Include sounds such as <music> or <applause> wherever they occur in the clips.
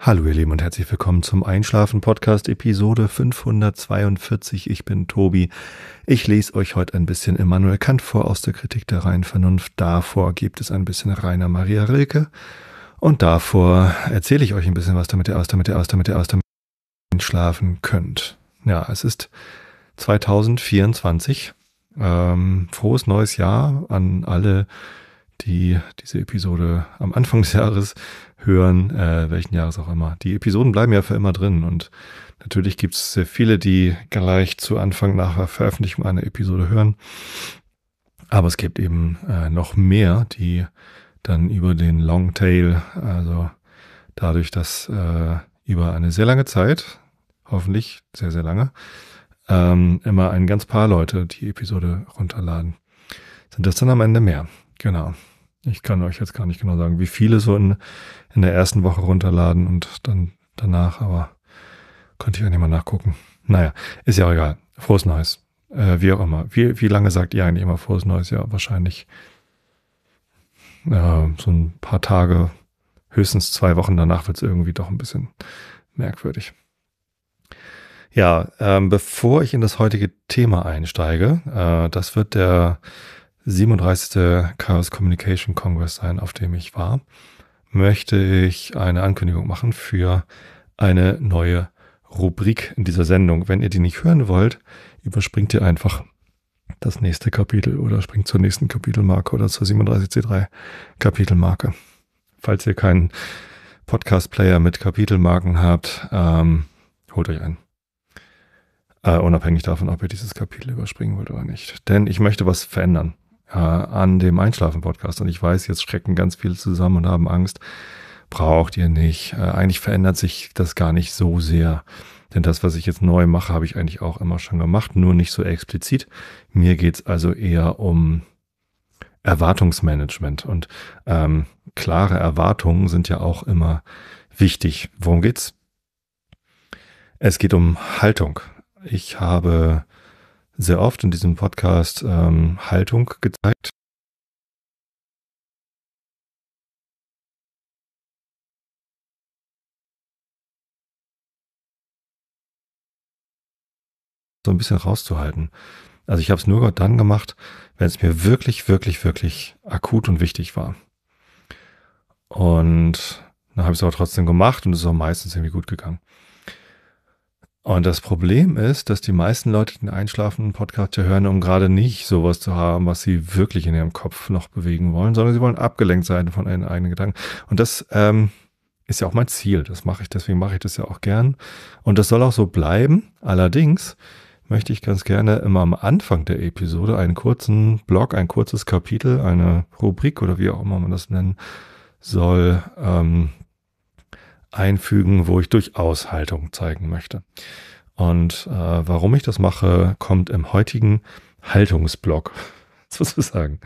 Hallo ihr Lieben und herzlich willkommen zum Einschlafen Podcast Episode 542. Ich bin Tobi. Ich lese euch heute ein bisschen Immanuel Kant vor aus der Kritik der reinen Vernunft. Davor gibt es ein bisschen Rainer Maria Rilke und davor erzähle ich euch ein bisschen was, damit ihr aus, damit ihr aus, damit ihr aus, damit ihr einschlafen könnt. Ja, es ist 2024 ähm, frohes neues Jahr an alle, die diese Episode am Anfang des Jahres hören, äh, welchen Jahres auch immer. Die Episoden bleiben ja für immer drin und natürlich gibt es sehr viele, die gleich zu Anfang nach Veröffentlichung einer Episode hören. Aber es gibt eben äh, noch mehr, die dann über den Longtail, also dadurch, dass äh, über eine sehr lange Zeit, hoffentlich sehr, sehr lange, ähm, immer ein ganz paar Leute die Episode runterladen. Sind das dann am Ende mehr? Genau. Ich kann euch jetzt gar nicht genau sagen, wie viele so in, in der ersten Woche runterladen und dann danach, aber könnte ich ja nicht mal nachgucken. Naja, ist ja auch egal. Frohes Neues. Äh, wie auch immer. Wie, wie lange sagt ihr eigentlich immer frohes Neues? Ja, wahrscheinlich äh, so ein paar Tage, höchstens zwei Wochen danach wird es irgendwie doch ein bisschen merkwürdig. Ja, ähm, bevor ich in das heutige Thema einsteige, äh, das wird der 37. Chaos Communication Congress sein, auf dem ich war, möchte ich eine Ankündigung machen für eine neue Rubrik in dieser Sendung. Wenn ihr die nicht hören wollt, überspringt ihr einfach das nächste Kapitel oder springt zur nächsten Kapitelmarke oder zur 37C3 Kapitelmarke. Falls ihr keinen Podcast-Player mit Kapitelmarken habt, ähm, holt euch einen. Uh, unabhängig davon, ob ihr dieses Kapitel überspringen wollt oder nicht. Denn ich möchte was verändern uh, an dem Einschlafen-Podcast. Und ich weiß, jetzt schrecken ganz viele zusammen und haben Angst. Braucht ihr nicht. Uh, eigentlich verändert sich das gar nicht so sehr. Denn das, was ich jetzt neu mache, habe ich eigentlich auch immer schon gemacht, nur nicht so explizit. Mir geht's also eher um Erwartungsmanagement. Und ähm, klare Erwartungen sind ja auch immer wichtig. Worum geht's? Es geht um Haltung. Ich habe sehr oft in diesem Podcast ähm, Haltung gezeigt. So ein bisschen rauszuhalten. Also ich habe es nur dann gemacht, wenn es mir wirklich, wirklich, wirklich akut und wichtig war. Und dann habe ich es aber trotzdem gemacht und es ist auch meistens irgendwie gut gegangen. Und das Problem ist, dass die meisten Leute den einschlafenden Podcast ja hören, um gerade nicht sowas zu haben, was sie wirklich in ihrem Kopf noch bewegen wollen, sondern sie wollen abgelenkt sein von ihren eigenen Gedanken. Und das ähm, ist ja auch mein Ziel. Das mache ich, deswegen mache ich das ja auch gern. Und das soll auch so bleiben. Allerdings möchte ich ganz gerne immer am Anfang der Episode einen kurzen Blog, ein kurzes Kapitel, eine Rubrik oder wie auch immer man das nennen soll, ähm, einfügen, wo ich durchaus Haltung zeigen möchte. Und äh, warum ich das mache, kommt im heutigen Haltungsblock <laughs> sozusagen.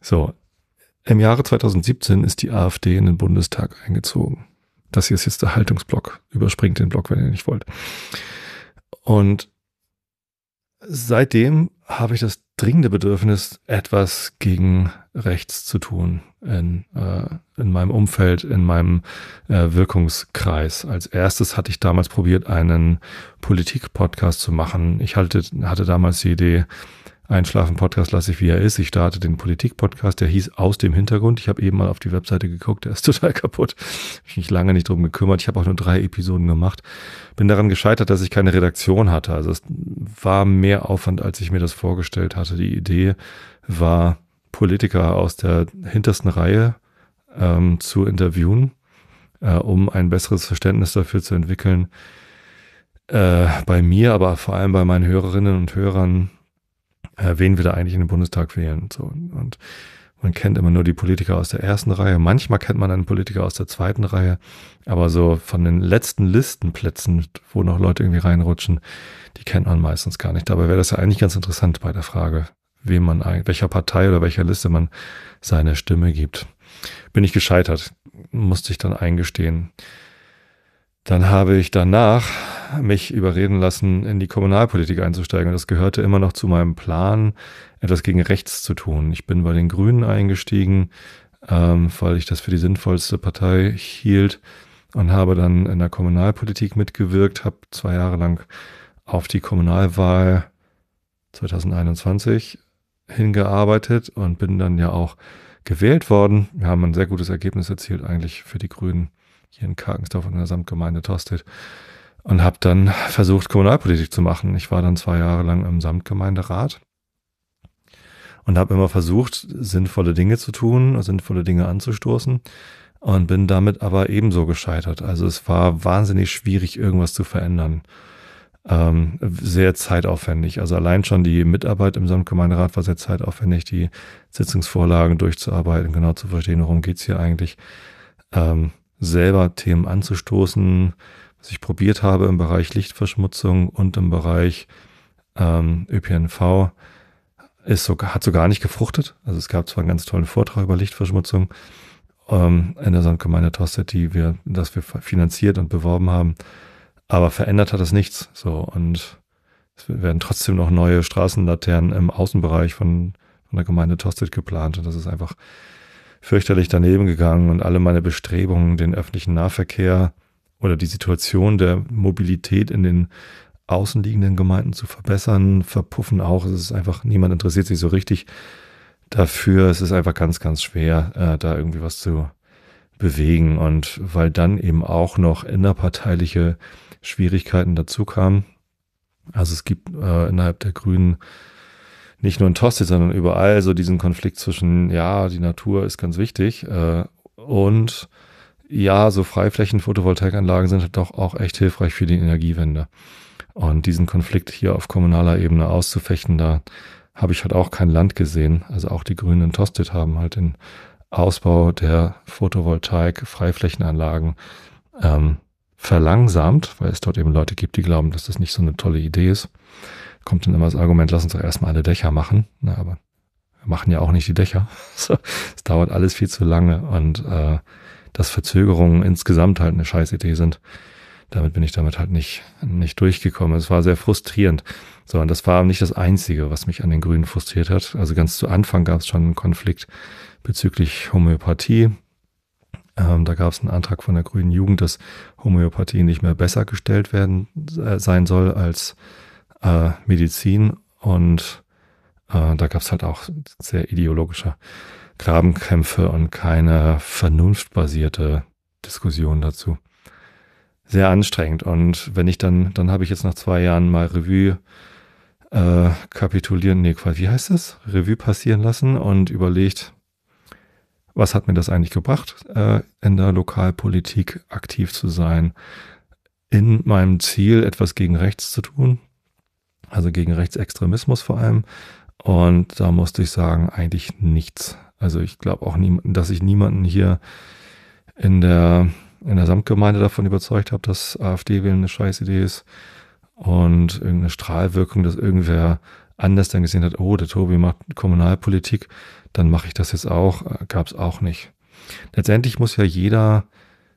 So, im Jahre 2017 ist die AfD in den Bundestag eingezogen. Das hier ist jetzt der Haltungsblock. Überspringt den Block, wenn ihr nicht wollt. Und seitdem habe ich das dringende Bedürfnis, etwas gegen rechts zu tun in, äh, in meinem Umfeld, in meinem äh, Wirkungskreis. Als erstes hatte ich damals probiert, einen Politik-Podcast zu machen. Ich hatte, hatte damals die Idee, Einschlafen-Podcast lasse ich, wie er ist. Ich starte den Politik-Podcast, der hieß Aus dem Hintergrund. Ich habe eben mal auf die Webseite geguckt, der ist <laughs> total kaputt. Ich habe mich lange nicht drum gekümmert. Ich habe auch nur drei Episoden gemacht. Bin daran gescheitert, dass ich keine Redaktion hatte. Also es war mehr Aufwand, als ich mir das vorgestellt hatte. Die Idee war, Politiker aus der hintersten Reihe ähm, zu interviewen, äh, um ein besseres Verständnis dafür zu entwickeln, äh, bei mir, aber vor allem bei meinen Hörerinnen und Hörern, äh, wen wir da eigentlich in den Bundestag wählen. Und so. Und man kennt immer nur die Politiker aus der ersten Reihe. Manchmal kennt man einen Politiker aus der zweiten Reihe. Aber so von den letzten Listenplätzen, wo noch Leute irgendwie reinrutschen, die kennt man meistens gar nicht. Dabei wäre das ja eigentlich ganz interessant bei der Frage, wem man welcher Partei oder welcher Liste man seine Stimme gibt. Bin ich gescheitert, musste ich dann eingestehen. Dann habe ich danach mich überreden lassen, in die Kommunalpolitik einzusteigen. Und das gehörte immer noch zu meinem Plan, etwas gegen rechts zu tun. Ich bin bei den Grünen eingestiegen, ähm, weil ich das für die sinnvollste Partei hielt und habe dann in der Kommunalpolitik mitgewirkt, habe zwei Jahre lang auf die Kommunalwahl 2021 hingearbeitet und bin dann ja auch gewählt worden. Wir haben ein sehr gutes Ergebnis erzielt eigentlich für die Grünen hier in Karkensdorf und in der Samtgemeinde Tostedt und habe dann versucht, Kommunalpolitik zu machen. Ich war dann zwei Jahre lang im Samtgemeinderat und habe immer versucht, sinnvolle Dinge zu tun, sinnvolle Dinge anzustoßen und bin damit aber ebenso gescheitert. Also es war wahnsinnig schwierig, irgendwas zu verändern. Ähm, sehr zeitaufwendig. Also allein schon die Mitarbeit im Samtgemeinderat war sehr zeitaufwendig, die Sitzungsvorlagen durchzuarbeiten, genau zu verstehen, worum geht's hier eigentlich, ähm, selber Themen anzustoßen, was ich probiert habe im Bereich Lichtverschmutzung und im Bereich ähm, ÖPNV, ist so, hat so gar nicht gefruchtet. Also es gab zwar einen ganz tollen Vortrag über Lichtverschmutzung ähm, in der Samtgemeinde Tostedt, die wir, das wir finanziert und beworben haben, aber verändert hat es nichts. So und es werden trotzdem noch neue Straßenlaternen im Außenbereich von, von der Gemeinde Tostedt geplant und das ist einfach fürchterlich daneben gegangen und alle meine Bestrebungen, den öffentlichen Nahverkehr oder die Situation der Mobilität in den außenliegenden Gemeinden zu verbessern, verpuffen auch. Es ist einfach, niemand interessiert sich so richtig dafür. Es ist einfach ganz, ganz schwer, äh, da irgendwie was zu bewegen. Und weil dann eben auch noch innerparteiliche Schwierigkeiten dazu kamen. Also es gibt äh, innerhalb der Grünen nicht nur in Tostes, sondern überall so diesen Konflikt zwischen, ja, die Natur ist ganz wichtig äh, und ja, so Freiflächen-Photovoltaikanlagen sind doch auch echt hilfreich für die Energiewende. Und diesen Konflikt hier auf kommunaler Ebene auszufechten, da habe ich halt auch kein Land gesehen. Also auch die Grünen in Tosted haben halt den Ausbau der Photovoltaik-Freiflächenanlagen ähm, verlangsamt, weil es dort eben Leute gibt, die glauben, dass das nicht so eine tolle Idee ist. Kommt dann immer das Argument, lass uns doch erstmal alle Dächer machen. Na, aber wir machen ja auch nicht die Dächer. <laughs> es dauert alles viel zu lange und äh, dass Verzögerungen insgesamt halt eine Scheißidee sind. Damit bin ich damit halt nicht, nicht durchgekommen. Es war sehr frustrierend. So, und das war nicht das Einzige, was mich an den Grünen frustriert hat. Also ganz zu Anfang gab es schon einen Konflikt bezüglich Homöopathie. Ähm, da gab es einen Antrag von der Grünen Jugend, dass Homöopathie nicht mehr besser gestellt werden äh, sein soll als äh, Medizin. Und äh, da gab es halt auch sehr ideologische Grabenkämpfe und keine vernunftbasierte Diskussion dazu. Sehr anstrengend. Und wenn ich dann, dann habe ich jetzt nach zwei Jahren mal Revue äh, kapitulieren, nee, quasi, wie heißt das? Revue passieren lassen und überlegt, was hat mir das eigentlich gebracht, äh, in der Lokalpolitik aktiv zu sein, in meinem Ziel etwas gegen rechts zu tun, also gegen Rechtsextremismus vor allem. Und da musste ich sagen, eigentlich nichts. Also ich glaube auch, nie, dass ich niemanden hier in der, in der Samtgemeinde davon überzeugt habe, dass AfD-Wählen eine Scheißidee ist und irgendeine Strahlwirkung, dass irgendwer anders dann gesehen hat, oh, der Tobi macht Kommunalpolitik, dann mache ich das jetzt auch, äh, gab es auch nicht. Letztendlich muss ja jeder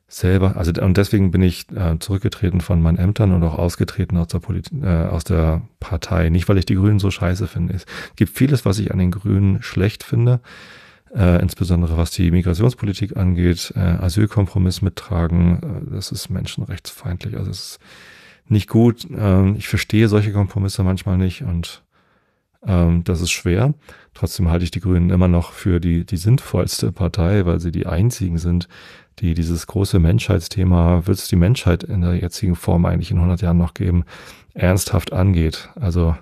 selber, also und deswegen bin ich äh, zurückgetreten von meinen Ämtern und auch ausgetreten aus der, Polit äh, aus der Partei. Nicht, weil ich die Grünen so scheiße finde. Es gibt vieles, was ich an den Grünen schlecht finde äh, insbesondere was die Migrationspolitik angeht, äh, Asylkompromiss mittragen. Äh, das ist menschenrechtsfeindlich. Also es ist nicht gut. Ähm, ich verstehe solche Kompromisse manchmal nicht und ähm, das ist schwer. Trotzdem halte ich die Grünen immer noch für die, die sinnvollste Partei, weil sie die einzigen sind, die dieses große Menschheitsthema, wird es die Menschheit in der jetzigen Form eigentlich in 100 Jahren noch geben, ernsthaft angeht. Also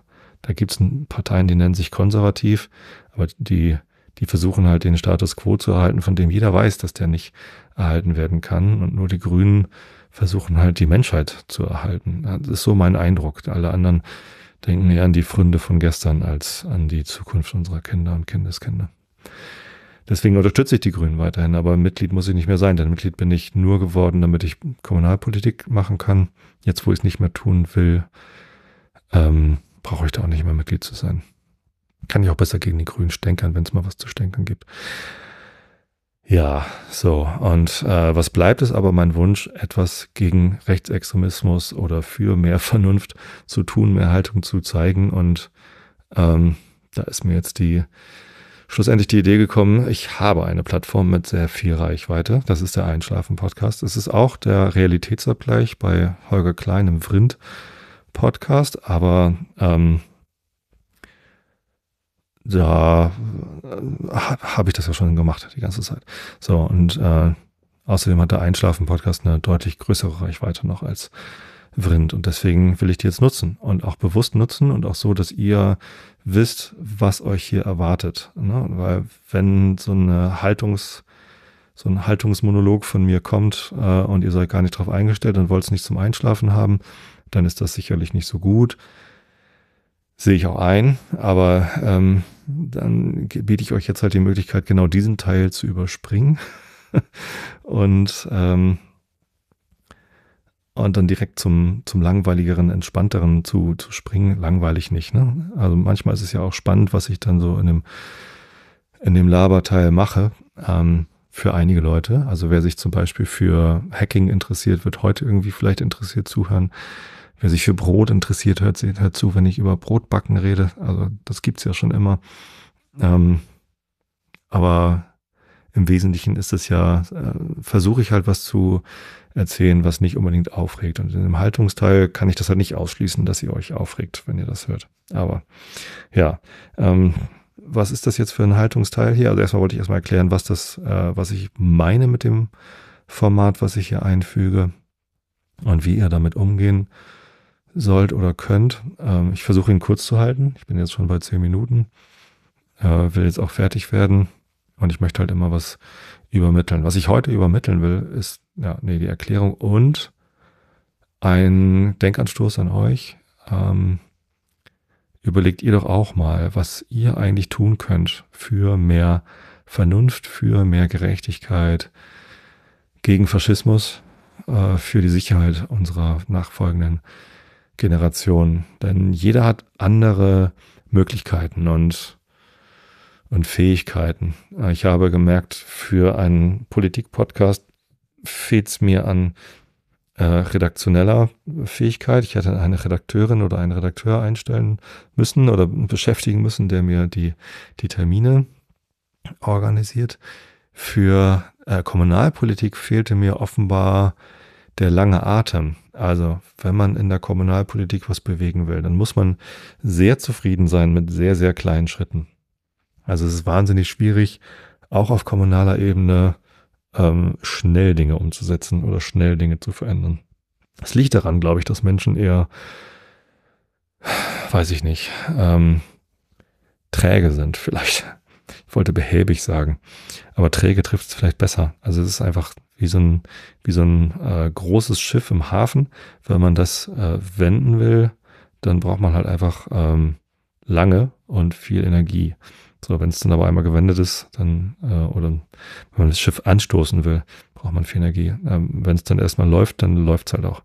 da gibt es Parteien, die nennen sich konservativ, aber die die versuchen halt den Status quo zu erhalten, von dem jeder weiß, dass der nicht erhalten werden kann. Und nur die Grünen versuchen halt die Menschheit zu erhalten. Das ist so mein Eindruck. Alle anderen denken eher an die Fründe von gestern als an die Zukunft unserer Kinder und Kindeskinder. Deswegen unterstütze ich die Grünen weiterhin, aber Mitglied muss ich nicht mehr sein, denn Mitglied bin ich nur geworden, damit ich Kommunalpolitik machen kann. Jetzt, wo ich es nicht mehr tun will, ähm, brauche ich da auch nicht mehr Mitglied zu sein. Kann ich auch besser gegen die Grünen stänkern, wenn es mal was zu stänkern gibt. Ja, so. Und äh, was bleibt es aber mein Wunsch, etwas gegen Rechtsextremismus oder für mehr <laughs> Vernunft zu tun, mehr Haltung zu zeigen. Und ähm, da ist mir jetzt die schlussendlich die Idee gekommen, ich habe eine Plattform mit sehr viel Reichweite. Das ist der Einschlafen-Podcast. Es ist auch der Realitätsabgleich bei Holger Klein im Vrind-Podcast, aber ähm, da äh, habe ich das ja schon gemacht die ganze Zeit. So, und äh, außerdem hat der Einschlafen-Podcast eine deutlich größere Reichweite noch als Vrind. Und deswegen will ich die jetzt nutzen und auch bewusst nutzen und auch so, dass ihr wisst, was euch hier erwartet. Ne? Weil wenn so eine Haltungs- so ein Haltungsmonolog von mir kommt äh, und ihr seid gar nicht drauf eingestellt und wollt es nicht zum Einschlafen haben, dann ist das sicherlich nicht so gut. Sehe ich auch ein, aber ähm, dann biete ich euch jetzt halt die Möglichkeit, genau diesen Teil zu überspringen <laughs> und, ähm, und dann direkt zum, zum langweiligeren, entspannteren zu, zu springen. Langweilig nicht. Ne? Also manchmal ist es ja auch spannend, was ich dann so in dem, in dem Laberteil mache. Ähm, für einige Leute. Also wer sich zum Beispiel für Hacking interessiert, wird heute irgendwie vielleicht interessiert zuhören. Wer sich für Brot interessiert, hört, hört zu, wenn ich über Brotbacken rede. Also das gibt's ja schon immer. Ähm, aber im Wesentlichen ist es ja, äh, versuche ich halt was zu erzählen, was nicht unbedingt aufregt. Und in dem Haltungsteil kann ich das halt nicht ausschließen, dass ihr euch aufregt, wenn ihr das hört. Aber ja, ähm, was ist das jetzt für ein Haltungsteil hier? Also erstmal wollte ich erstmal erklären, was das, äh, was ich meine mit dem Format, was ich hier einfüge und wie ihr damit umgehen sollt oder könnt. Ähm, ich versuche ihn kurz zu halten. Ich bin jetzt schon bei zehn Minuten. Äh, will jetzt auch fertig werden. Und ich möchte halt immer was übermitteln. Was ich heute übermitteln will, ist, ja, nee, die Erklärung und ein Denkanstoß an euch. Ähm, überlegt ihr doch auch mal, was ihr eigentlich tun könnt für mehr Vernunft, für mehr Gerechtigkeit, gegen Faschismus, äh, für die Sicherheit unserer nachfolgenden Generation. Denn jeder hat andere Möglichkeiten und, und Fähigkeiten. Ich habe gemerkt, für einen Politik-Podcast fehlt es mir an äh, redaktioneller Fähigkeit. Ich hätte eine Redakteurin oder einen Redakteur einstellen müssen oder beschäftigen müssen, der mir die, die Termine organisiert. Für äh, Kommunalpolitik fehlte mir offenbar der lange Atem. Also wenn man in der Kommunalpolitik was bewegen will, dann muss man sehr zufrieden sein mit sehr, sehr kleinen Schritten. Also es ist wahnsinnig schwierig, auch auf kommunaler Ebene ähm, schnell Dinge umzusetzen oder schnell Dinge zu verändern. Es liegt daran, glaube ich, dass Menschen eher, weiß ich nicht, ähm, träge sind vielleicht. Ich wollte behäbig sagen, aber träge trifft es vielleicht besser. Also es ist einfach wie so ein, wie so ein äh, großes Schiff im Hafen. Wenn man das äh, wenden will, dann braucht man halt einfach ähm, lange und viel Energie. So, wenn es dann aber einmal gewendet ist, dann, äh, oder wenn man das Schiff anstoßen will, braucht man viel Energie. Ähm, wenn es dann erstmal läuft, dann läuft es halt auch.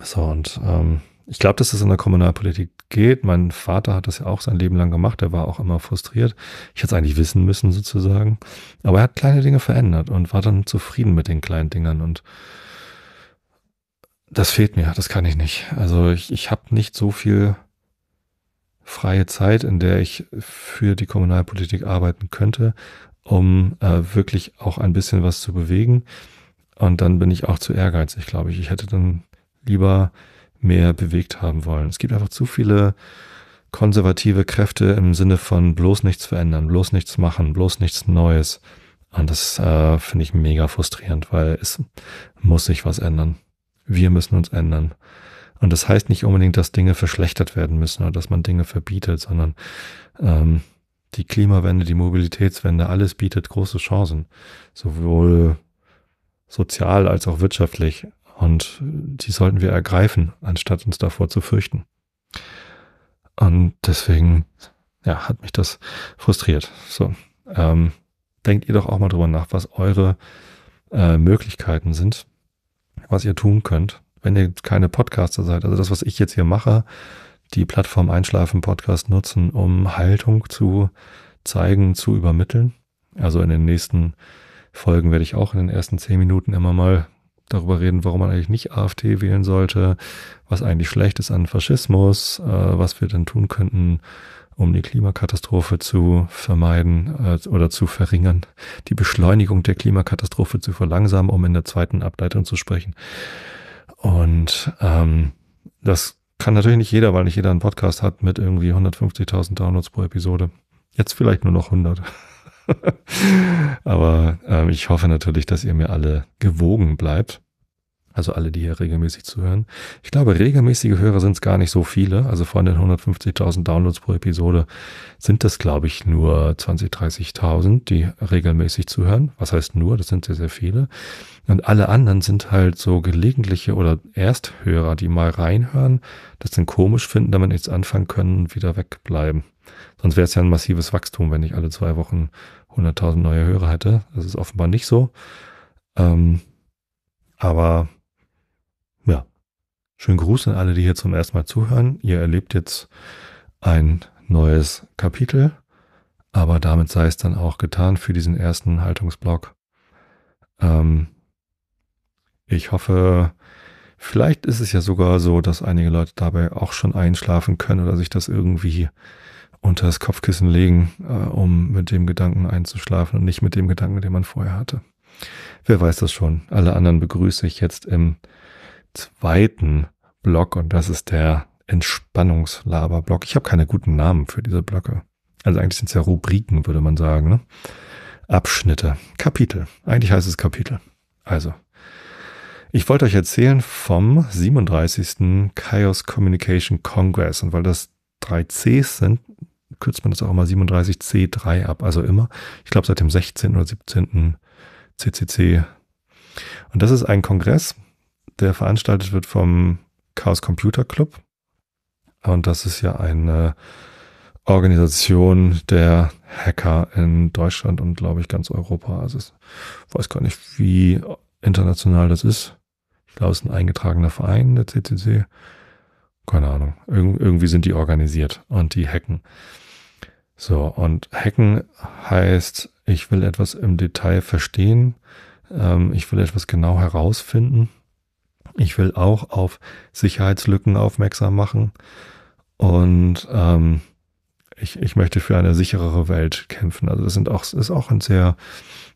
So, und ähm, ich glaube, dass das in der Kommunalpolitik geht. Mein Vater hat das ja auch sein Leben lang gemacht. Er war auch immer frustriert. Ich hätte es eigentlich wissen müssen sozusagen. Aber er hat kleine Dinge verändert und war dann zufrieden mit den kleinen Dingern. Und das fehlt mir. Das kann ich nicht. Also ich, ich habe nicht so viel freie Zeit, in der ich für die Kommunalpolitik arbeiten könnte, um äh, wirklich auch ein bisschen was zu bewegen. Und dann bin ich auch zu ehrgeizig, glaube ich. Ich hätte dann lieber mehr bewegt haben wollen. Es gibt einfach zu viele konservative Kräfte im Sinne von bloß nichts verändern, bloß nichts machen, bloß nichts Neues. Und das äh, finde ich mega frustrierend, weil es muss sich was ändern. Wir müssen uns ändern. Und das heißt nicht unbedingt, dass Dinge verschlechtert werden müssen oder dass man Dinge verbietet, sondern ähm, die Klimawende, die Mobilitätswende, alles bietet große Chancen, sowohl sozial als auch wirtschaftlich. Und die sollten wir ergreifen, anstatt uns davor zu fürchten. Und deswegen, ja, hat mich das frustriert. So, ähm, denkt ihr doch auch mal drüber nach, was eure äh, Möglichkeiten sind, was ihr tun könnt, wenn ihr keine Podcaster seid. Also das, was ich jetzt hier mache, die Plattform Einschlafen Podcast nutzen, um Haltung zu zeigen, zu übermitteln. Also in den nächsten Folgen werde ich auch in den ersten zehn Minuten immer mal darüber reden, warum man eigentlich nicht AfD wählen sollte, was eigentlich schlecht ist an Faschismus, äh, was wir denn tun könnten, um die Klimakatastrophe zu vermeiden äh, oder zu verringern, die Beschleunigung der Klimakatastrophe zu verlangsamen, um in der zweiten Ableitung zu sprechen. Und ähm, das kann natürlich nicht jeder, weil nicht jeder einen Podcast hat mit irgendwie 150.000 Downloads pro Episode. Jetzt vielleicht nur noch 100. <laughs> Aber ähm, ich hoffe natürlich, dass ihr mir alle gewogen bleibt. Also alle, die hier regelmäßig zuhören. Ich glaube, regelmäßige Hörer sind es gar nicht so viele. Also von den 150.000 Downloads pro Episode sind das, glaube ich, nur 20.000, 30 30.000, die regelmäßig zuhören. Was heißt nur? Das sind sehr, sehr viele. Und alle anderen sind halt so gelegentliche oder Ersthörer, die mal reinhören, das dann komisch finden, damit nichts anfangen können und wieder wegbleiben. Sonst wäre es ja ein massives Wachstum, wenn ich alle zwei Wochen 100.000 neue Hörer hätte. Das ist offenbar nicht so. Ähm, aber ja, schönen Gruß an alle, die hier zum ersten Mal zuhören. Ihr erlebt jetzt ein neues Kapitel, aber damit sei es dann auch getan für diesen ersten Haltungsblock. Ähm, ich hoffe, vielleicht ist es ja sogar so, dass einige Leute dabei auch schon einschlafen können oder sich das irgendwie unter das Kopfkissen legen, äh, um mit dem Gedanken einzuschlafen und nicht mit dem Gedanken, den man vorher hatte. Wer weiß das schon? Alle anderen begrüße ich jetzt im zweiten Block und das ist der Entspannungslaber-Block. Ich habe keine guten Namen für diese Blöcke. Also eigentlich sind es ja Rubriken, würde man sagen. Ne? Abschnitte, Kapitel. Eigentlich heißt es Kapitel. Also, ich wollte euch erzählen vom 37. Chaos Communication Congress. Und weil das drei Cs sind, kürzt man das auch immer 37C3 ab, also immer. Ich glaube seit dem 16. oder 17. CCC. Und das ist ein Kongress, der veranstaltet wird vom Chaos Computer Club. Und das ist ja eine Organisation der Hacker in Deutschland und glaube ich ganz Europa. Also ich weiß gar nicht, wie international das ist. Ich glaube, es ist ein eingetragener Verein, der CCC. Keine Ahnung. Ir irgendwie sind die organisiert und die hacken. So, und hacken heißt, ich will etwas im Detail verstehen, ähm, ich will etwas genau herausfinden, ich will auch auf Sicherheitslücken aufmerksam machen und ähm, ich, ich möchte für eine sicherere Welt kämpfen. Also das sind auch, ist auch ein sehr,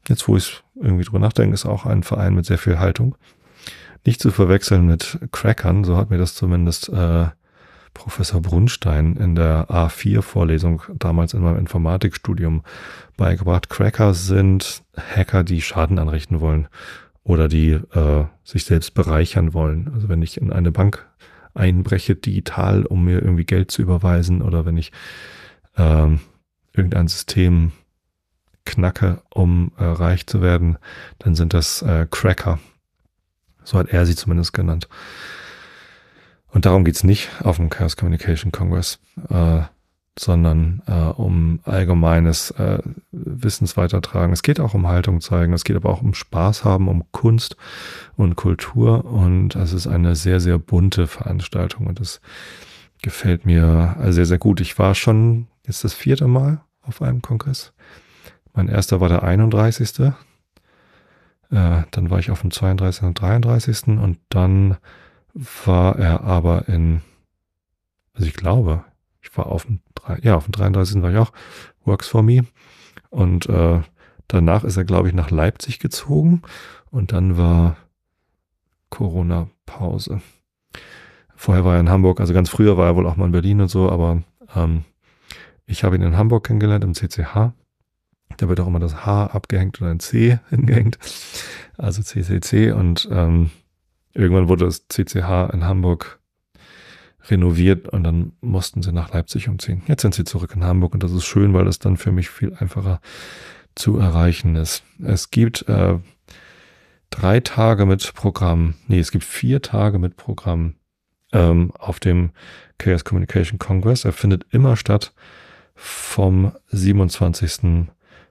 jetzt wo ich irgendwie drüber nachdenke, ist auch ein Verein mit sehr viel Haltung. Nicht zu verwechseln mit Crackern, so hat mir das zumindest äh, Professor Brunstein in der A4-Vorlesung damals in meinem Informatikstudium beigebracht. Cracker sind Hacker, die Schaden anrichten wollen oder die äh, sich selbst bereichern wollen. Also wenn ich in eine Bank einbreche digital, um mir irgendwie Geld zu überweisen oder wenn ich ähm, irgendein System knacke, um äh, reich zu werden, dann sind das äh, Cracker. So hat er sie zumindest genannt. Und darum geht's nicht auf dem Chaos Communication Congress, äh, sondern äh, um allgemeines äh, weitertragen. Es geht auch um Haltung zeigen, es geht aber auch um Spaß haben, um Kunst und Kultur. Und es ist eine sehr, sehr bunte Veranstaltung und das gefällt mir sehr, sehr gut. Ich war schon jetzt das vierte Mal auf einem Kongress. Mein erster war der 31. Äh, dann war ich auf dem 32. und 33. und dann war er aber in, also ich glaube, ich war auf dem, ja, auf dem 33. war ich auch, Works for Me. Und äh, danach ist er, glaube ich, nach Leipzig gezogen und dann war Corona-Pause. Vorher war er in Hamburg, also ganz früher war er wohl auch mal in Berlin und so, aber ähm, ich habe ihn in Hamburg kennengelernt im CCH da wird auch immer das H abgehängt oder ein C <laughs> hingehängt, also CCC. Und ähm, irgendwann wurde das CCH in Hamburg renoviert und dann mussten sie nach Leipzig umziehen. Jetzt sind sie zurück in Hamburg und das ist schön, weil das dann für mich viel einfacher zu erreichen ist. Es gibt äh, drei Tage mit Programm, nee, es gibt vier Tage mit Programm ähm, auf dem Chaos Communication Congress. Er findet immer statt vom 27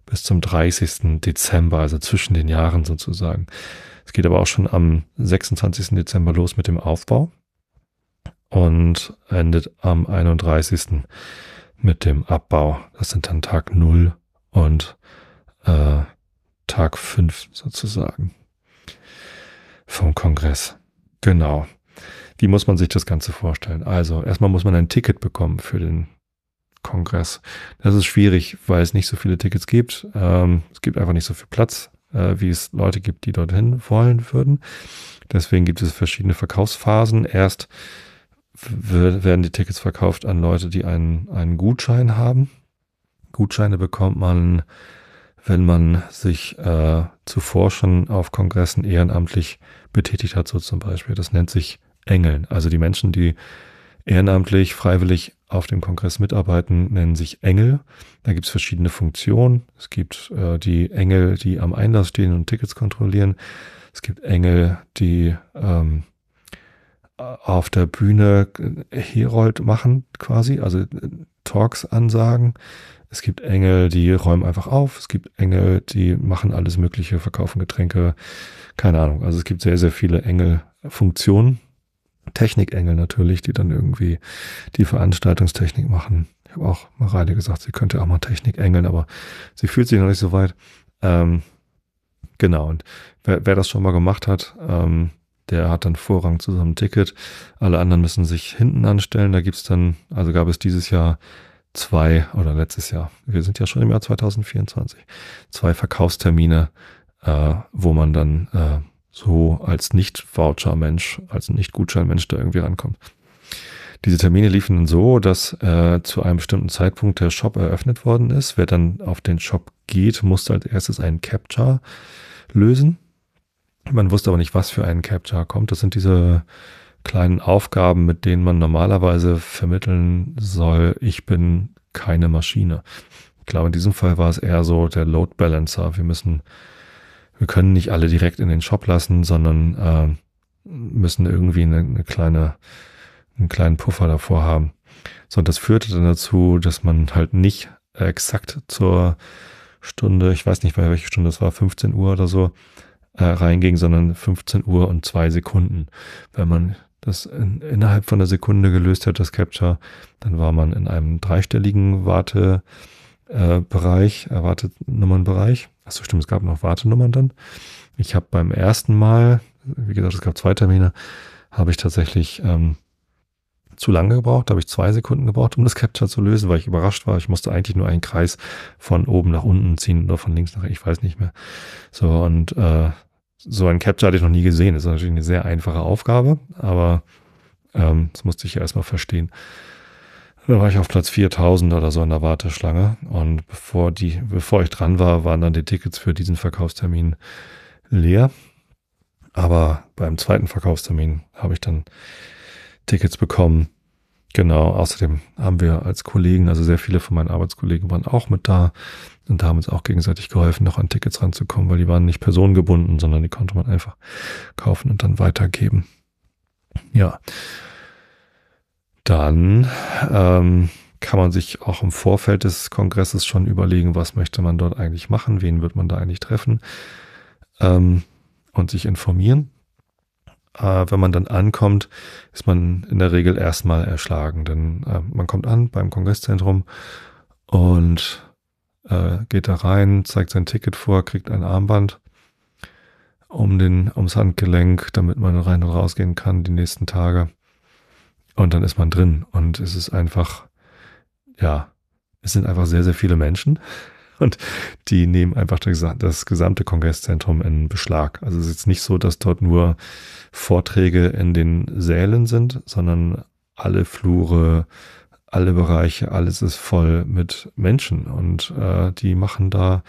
bis zum 30. Dezember, also zwischen den Jahren sozusagen. Es geht aber auch schon am 26. Dezember los mit dem Aufbau und endet am 31. mit dem Abbau. Das sind dann Tag 0 und äh, Tag 5 sozusagen vom Kongress. Genau. Wie muss man sich das Ganze vorstellen? Also erstmal muss man ein Ticket bekommen für den Kongress. Das ist schwierig, weil es nicht so viele Tickets gibt. Ähm, es gibt einfach nicht so viel Platz, äh, wie es Leute gibt, die dorthin wollen würden. Deswegen gibt es verschiedene Verkaufsphasen. Erst werden die Tickets verkauft an Leute, die einen, einen Gutschein haben. Gutscheine bekommt man, wenn man sich äh, zuvor schon auf Kongressen ehrenamtlich betätigt hat, so zum Beispiel. Das nennt sich Engeln. Also die Menschen, die ehrenamtlich, freiwillig auf dem Kongress mitarbeiten, nennen sich Engel. Da gibt es verschiedene Funktionen. Es gibt äh, die Engel, die am Einlass stehen und Tickets kontrollieren. Es gibt Engel, die ähm, äh, auf der Bühne äh, Herold machen quasi, also äh, Talks ansagen. Es gibt Engel, die räumen einfach auf. Es gibt Engel, die machen alles Mögliche, verkaufen Getränke. Keine Ahnung. Also es gibt sehr, sehr viele Engel-Funktionen Technikengel natürlich, die dann irgendwie die Veranstaltungstechnik machen. Ich habe auch Mareile gesagt, sie könnte auch mal Technik engeln, aber sie fühlt sich noch nicht so weit. Ähm, genau, und wer, wer, das schon mal gemacht hat, ähm, der hat dann Vorrang zu seinem Ticket. Alle anderen müssen sich hinten anstellen. Da gibt es dann, also gab es dieses Jahr zwei oder letztes Jahr, wir sind ja schon im Jahr 2024, zwei Verkaufstermine, äh, wo man dann äh, so als Nicht-Voucher-Mensch, als Nicht-Gutschein-Mensch da irgendwie rankommt. Diese Termine liefen dann so, dass äh, zu einem bestimmten Zeitpunkt der Shop eröffnet worden ist. Wer dann auf den Shop geht, musste als erstes einen Capture lösen. Man wusste aber nicht, was für einen Capture kommt. Das sind diese kleinen Aufgaben, mit denen man normalerweise vermitteln soll, ich bin keine Maschine. Ich glaube, in diesem Fall war es eher so der Load Balancer. Wir müssen wir können nicht alle direkt in den Shop lassen, sondern äh, müssen irgendwie eine, eine kleine, einen kleinen Puffer davor haben. So, und das führte dann dazu, dass man halt nicht exakt zur Stunde, ich weiß nicht mehr, welche Stunde es war, 15 Uhr oder so, äh, reinging, sondern 15 Uhr und zwei Sekunden. Wenn man das in, innerhalb von einer Sekunde gelöst hat, das Capture, dann war man in einem dreistelligen Wartebereich, äh, Bereich, äh, Achso, stimmt, es gab noch Wartenummern dann. Ich habe beim ersten Mal, wie gesagt, es gab zwei Termine, habe ich tatsächlich ähm, zu lange gebraucht. Da habe ich zwei Sekunden gebraucht, um das Capture zu lösen, weil ich überrascht war. Ich musste eigentlich nur einen Kreis von oben nach unten ziehen oder von links nach rechts, ich weiß nicht mehr. So, und äh, so ein Capture hatte ich noch nie gesehen. Das ist natürlich eine sehr einfache Aufgabe, aber ähm, das musste ich ja erstmal verstehen. Da war ich auf Platz 4000 oder so in der Warteschlange. Und bevor, die, bevor ich dran war, waren dann die Tickets für diesen Verkaufstermin leer. Aber beim zweiten Verkaufstermin habe ich dann Tickets bekommen. Genau, außerdem haben wir als Kollegen, also sehr viele von meinen Arbeitskollegen waren auch mit da und da haben uns auch gegenseitig geholfen, noch an Tickets ranzukommen, weil die waren nicht personengebunden, sondern die konnte man einfach kaufen und dann weitergeben. Ja, dann ähm, kann man sich auch im Vorfeld des Kongresses schon überlegen, was möchte man dort eigentlich machen, wen wird man da eigentlich treffen ähm, und sich informieren. Äh, wenn man dann ankommt, ist man in der Regel erstmal erschlagen, denn äh, man kommt an beim Kongresszentrum und äh, geht da rein, zeigt sein Ticket vor, kriegt ein Armband um den, ums Handgelenk, damit man rein und rausgehen kann die nächsten Tage. Und dann ist man drin. Und es ist einfach, ja, es sind einfach sehr, sehr viele Menschen. <laughs> Und die nehmen einfach das gesamte Kongresszentrum in Beschlag. Also es ist jetzt nicht so, dass dort nur Vorträge in den Sälen sind, sondern alle Flure, alle Bereiche, alles ist voll mit Menschen. Und äh, die machen da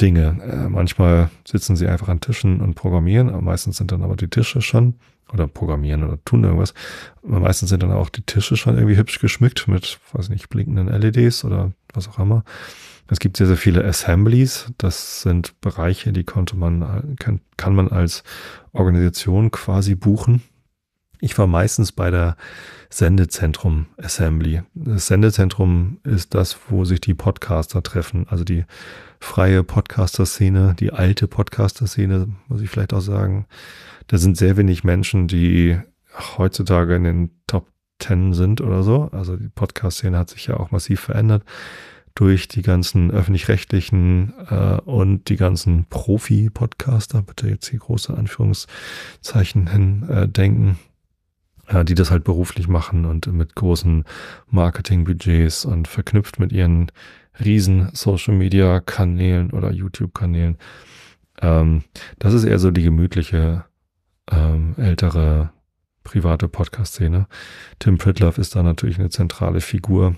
Dinge. Äh, manchmal sitzen sie einfach an Tischen und programmieren, meistens sind dann aber die Tische schon oder programmieren oder tun irgendwas. meistens sind dann auch die Tische schon irgendwie hübsch geschmückt mit, weiß nicht, blinkenden LEDs oder was auch immer. Es gibt sehr, sehr viele Assemblies. Das sind Bereiche, die konnte man, kann, kann man als Organisation quasi buchen. Ich war meistens bei der Sendezentrum Assembly. Das Sendezentrum ist das, wo sich die Podcaster treffen, also die freie Podcaster-Szene, die alte Podcaster-Szene, muss ich vielleicht auch sagen. Da sind sehr wenig Menschen, die heutzutage in den Top Ten sind oder so. Also die Podcast-Szene hat sich ja auch massiv verändert durch die ganzen öffentlich-rechtlichen äh, und die ganzen Profi-Podcaster, bitte jetzt hier große Anführungszeichen hin äh, denken, äh, die das halt beruflich machen und mit großen Marketingbudgets und verknüpft mit ihren riesen Social-Media-Kanälen oder YouTube-Kanälen. Ähm, das ist eher so die gemütliche, ähm, ältere, private Podcast-Szene. Tim Pritloff ist da natürlich eine zentrale Figur.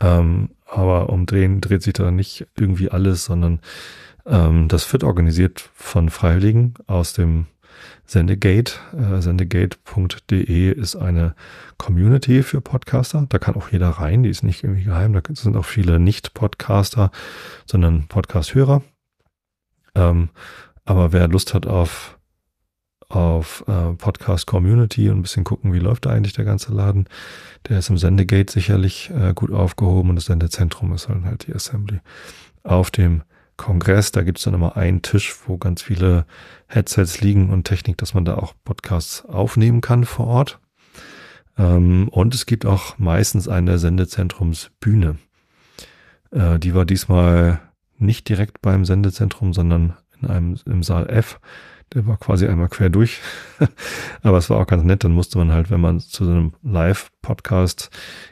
Ähm, aber um den dreht sich da nicht irgendwie alles, sondern ähm, das wird organisiert von Freiwilligen aus dem Sendegate. Äh, Sendegate.de ist eine Community für Podcaster. Da kann auch jeder rein. Die ist nicht irgendwie geheim. Da sind auch viele Nicht-Podcaster, sondern Podcast-Hörer. Ähm, aber wer Lust hat auf, auf äh, Podcast-Community und ein bisschen gucken, wie läuft da eigentlich der ganze Laden, der ist im Sendegate sicherlich äh, gut aufgehoben und das Sendezentrum ist halt die Assembly. Auf dem Kongress, da gibt es dann immer einen Tisch, wo ganz viele Headsets liegen und Technik, dass man da auch Podcasts aufnehmen kann vor Ort. Ähm, und es gibt auch meistens eine Sendezentrumsbühne. Äh, die war diesmal nicht direkt beim Sendezentrum, sondern in einem, im Saal F der war quasi einmal quer durch. <laughs> Aber es war auch ganz nett. Dann musste man halt, wenn man zu so einem Live-Podcast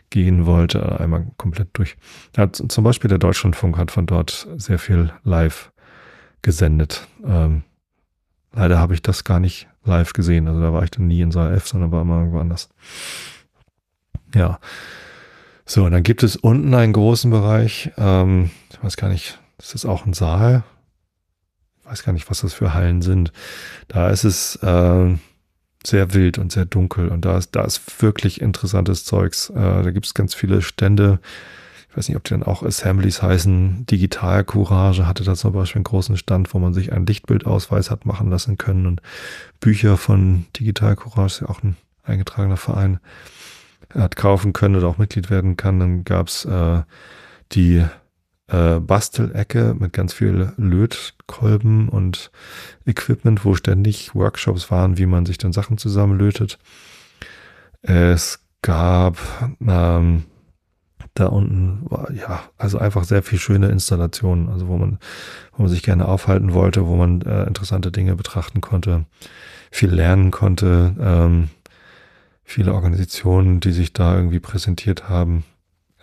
gehen wollte, einmal komplett durch. Ja, zum Beispiel der Deutschlandfunk hat von dort sehr viel live gesendet. Ähm, leider habe ich das gar nicht live gesehen. Also da war ich dann nie in Saal F, sondern war immer irgendwo anders. Ja. So, und dann gibt es unten einen großen Bereich. Ähm, ich weiß gar nicht, ist das auch ein Saal? weiß gar nicht, was das für Hallen sind. Da ist es äh, sehr wild und sehr dunkel und da ist, da ist wirklich interessantes Zeugs. Äh, da gibt es ganz viele Stände. Ich weiß nicht, ob die dann auch Assemblies heißen. Digital Courage hatte da zum Beispiel einen großen Stand, wo man sich einen Lichtbildausweis hat machen lassen können und Bücher von Digital Courage, ist ja auch ein eingetragener Verein, hat kaufen können oder auch Mitglied werden kann. Dann gab es äh, die äh, Bastelecke mit ganz viel Lötkolben und Equipment, wo ständig Workshops waren, wie man sich dann Sachen zusammenlötet. Es gab ähm, da unten, war, ja, also einfach sehr viel schöne Installationen, also wo man, wo man sich gerne aufhalten wollte, wo man äh, interessante Dinge betrachten konnte, viel lernen konnte, ähm, viele Organisationen, die sich da irgendwie präsentiert haben.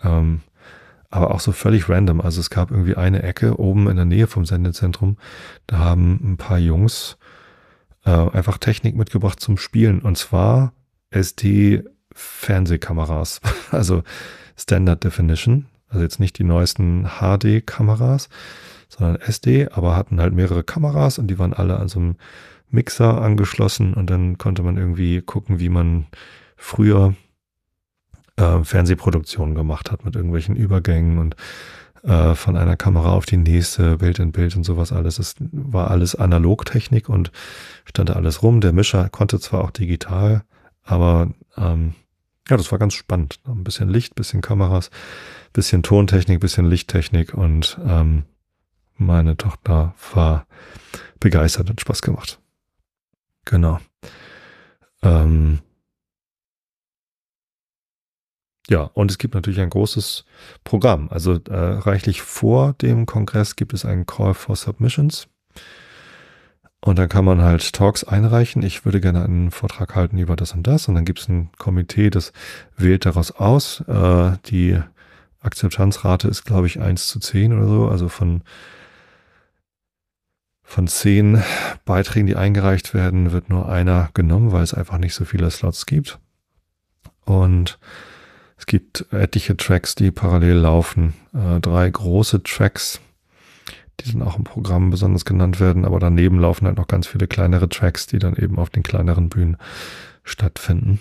Ähm, aber auch so völlig random. Also es gab irgendwie eine Ecke oben in der Nähe vom Sendezentrum, da haben ein paar Jungs äh, einfach Technik mitgebracht zum Spielen und zwar SD-Fernsehkameras, <laughs> also Standard Definition, also jetzt nicht die neuesten HD-Kameras, sondern SD, aber hatten halt mehrere Kameras und die waren alle an so einem Mixer angeschlossen und dann konnte man irgendwie gucken, wie man früher äh, Fernsehproduktionen gemacht hat mit irgendwelchen Übergängen und äh, von einer Kamera auf die nächste, Bild in Bild und sowas alles. Es war alles Analogtechnik und stand da alles rum. Der Mischer konnte zwar auch digital, aber ähm, ja, das war ganz spannend. Ein bisschen Licht, bisschen Kameras, bisschen Tontechnik, bisschen Lichttechnik und ähm, meine Tochter war begeistert und Spaß gemacht. Genau. Ähm, ja, und es gibt natürlich ein großes Programm. Also äh, reichlich vor dem Kongress gibt es einen Call for Submissions. Und dann kann man halt Talks einreichen. Ich würde gerne einen Vortrag halten über das und das. Und dann gibt es ein Komitee, das wählt daraus aus. Äh, die Akzeptanzrate ist, glaube ich, eins zu zehn oder so. Also von, von zehn Beiträgen, die eingereicht werden, wird nur einer genommen, weil es einfach nicht so viele Slots gibt. Und es gibt etliche Tracks, die parallel laufen. Äh, drei große Tracks, die dann auch im Programm besonders genannt werden, aber daneben laufen halt noch ganz viele kleinere Tracks, die dann eben auf den kleineren Bühnen stattfinden.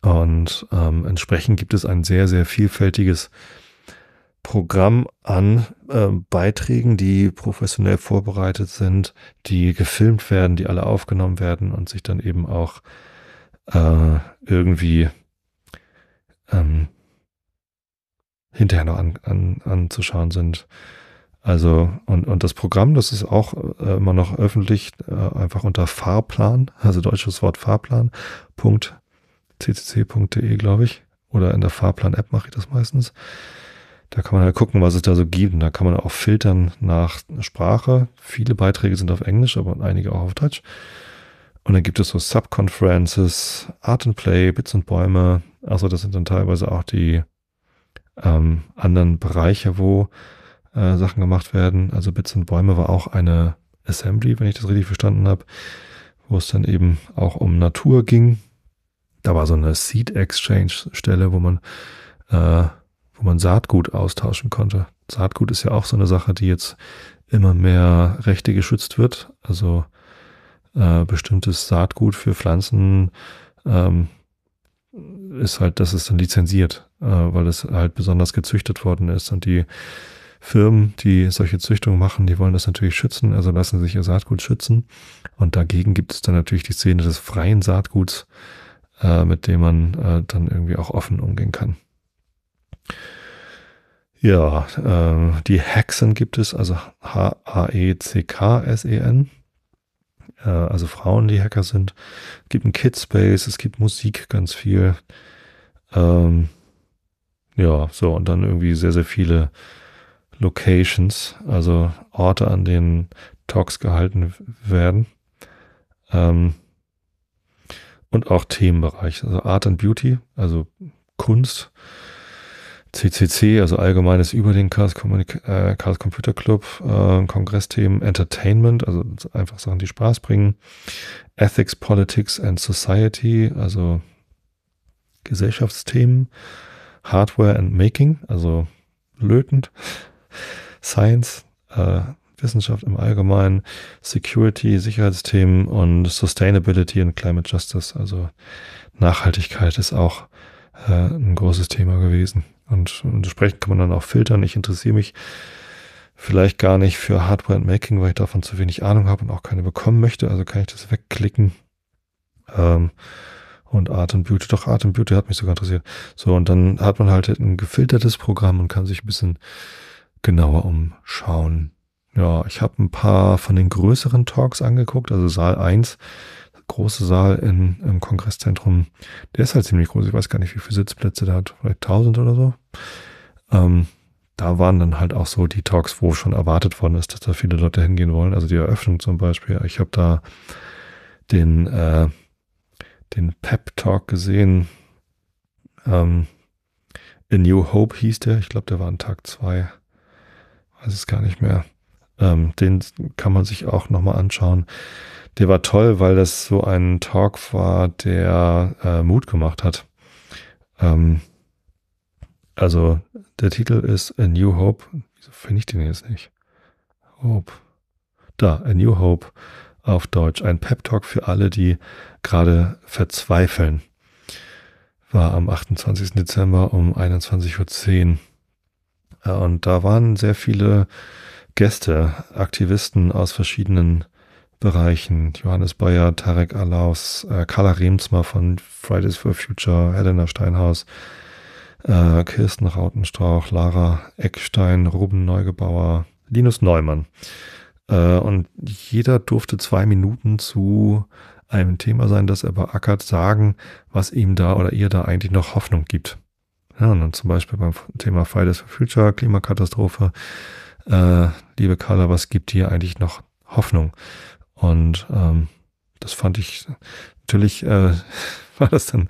Und ähm, entsprechend gibt es ein sehr, sehr vielfältiges Programm an äh, Beiträgen, die professionell vorbereitet sind, die gefilmt werden, die alle aufgenommen werden und sich dann eben auch äh, irgendwie ähm, hinterher noch an, an, anzuschauen sind. Also, und, und das Programm, das ist auch äh, immer noch öffentlich, äh, einfach unter Fahrplan, also deutsches Wort Fahrplan.ccc.de, glaube ich. Oder in der Fahrplan-App mache ich das meistens. Da kann man halt gucken, was es da so gibt. Und da kann man auch filtern nach Sprache. Viele Beiträge sind auf Englisch, aber einige auch auf Deutsch. Und dann gibt es so Subconferences, Art and Play, Bits und Bäume. Also das sind dann teilweise auch die ähm, anderen Bereiche, wo äh, Sachen gemacht werden. Also Bits und Bäume war auch eine Assembly, wenn ich das richtig verstanden habe, wo es dann eben auch um Natur ging. Da war so eine Seed Exchange Stelle, wo man, äh, wo man Saatgut austauschen konnte. Saatgut ist ja auch so eine Sache, die jetzt immer mehr Rechte geschützt wird. Also äh, bestimmtes Saatgut für Pflanzen ähm, ist halt, das ist dann lizenziert, äh, weil es halt besonders gezüchtet worden ist. Und die Firmen, die solche Züchtungen machen, die wollen das natürlich schützen, also lassen sich ihr Saatgut schützen. Und dagegen gibt es dann natürlich die Szene des freien Saatguts, äh, mit dem man äh, dann irgendwie auch offen umgehen kann. Ja, äh, die Hexen gibt es, also H-A-E-C-K-S-E-N. Äh, also Frauen, die Hacker sind. Es gibt einen Kidspace, es gibt Musik ganz viel. Ähm, ja, so, und dann irgendwie sehr, sehr viele Locations, also Orte, an denen Talks gehalten werden. Ähm, und auch Themenbereich, also Art and Beauty, also Kunst. CCC, also allgemeines über den Chaos, äh, Chaos Computer Club, äh, Kongressthemen Entertainment, also einfach Sachen, die Spaß bringen, Ethics, Politics and Society, also Gesellschaftsthemen, Hardware and Making, also lötend, Science, äh, Wissenschaft im Allgemeinen, Security, Sicherheitsthemen und Sustainability and Climate Justice, also Nachhaltigkeit ist auch äh, ein großes Thema gewesen. Und entsprechend kann man dann auch filtern. Ich interessiere mich vielleicht gar nicht für Hardware und Making, weil ich davon zu wenig Ahnung habe und auch keine bekommen möchte. Also kann ich das wegklicken. Ähm, und Art und Beauty, doch Art und Beauty hat mich sogar interessiert. So, und dann hat man halt ein gefiltertes Programm und kann sich ein bisschen genauer umschauen. Ja, ich habe ein paar von den größeren Talks angeguckt, also Saal 1 große Saal in, im Kongresszentrum, der ist halt ziemlich groß. Ich weiß gar nicht, wie viele Sitzplätze der hat, vielleicht 1000 oder so. Ähm, da waren dann halt auch so die Talks, wo schon erwartet worden ist, dass da viele Leute hingehen wollen. Also die Eröffnung zum Beispiel. Ich habe da den, äh, den Pep-Talk gesehen. Ähm, A New Hope hieß der. Ich glaube, der war an Tag 2. Weiß es gar nicht mehr. Ähm, den kann man sich auch nochmal anschauen der war toll, weil das so ein Talk war, der äh, Mut gemacht hat. Ähm, also der Titel ist A New Hope. Wieso finde ich den jetzt nicht? Hope. Da, A New Hope auf Deutsch. Ein Pep-Talk für alle, die gerade verzweifeln. War am 28. Dezember um 21.10 Uhr. Äh, und da waren sehr viele Gäste, Aktivisten aus verschiedenen Bereichen. Johannes Bayer, Tarek Alaus, äh, Carla Remsma von Fridays for Future, Helena Steinhaus, äh, Kirsten Rautenstrauch, Lara Eckstein, Ruben Neugebauer, Linus Neumann. Äh, und jeder durfte zwei Minuten zu einem Thema sein, das er beackert, sagen, was ihm da oder ihr da eigentlich noch Hoffnung gibt. Ja, und dann zum Beispiel beim Thema Fridays for Future, Klimakatastrophe. Äh, liebe Carla, was gibt dir eigentlich noch Hoffnung? Und ähm, das fand ich natürlich äh, <laughs> war das dann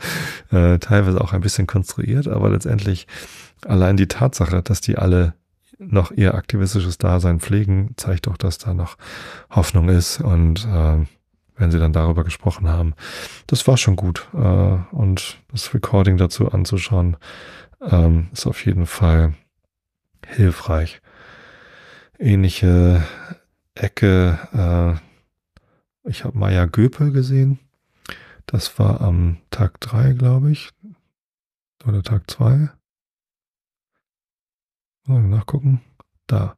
äh, teilweise auch ein bisschen konstruiert, aber letztendlich allein die Tatsache, dass die alle noch ihr aktivistisches Dasein pflegen, zeigt doch, dass da noch Hoffnung ist. Und äh, wenn sie dann darüber gesprochen haben, das war schon gut. Äh, und das Recording dazu anzuschauen, ähm, ist auf jeden Fall hilfreich. Ähnliche Ecke, äh, ich habe Maya Göpel gesehen. Das war am Tag drei, glaube ich. Oder Tag zwei. Mal nachgucken. Da.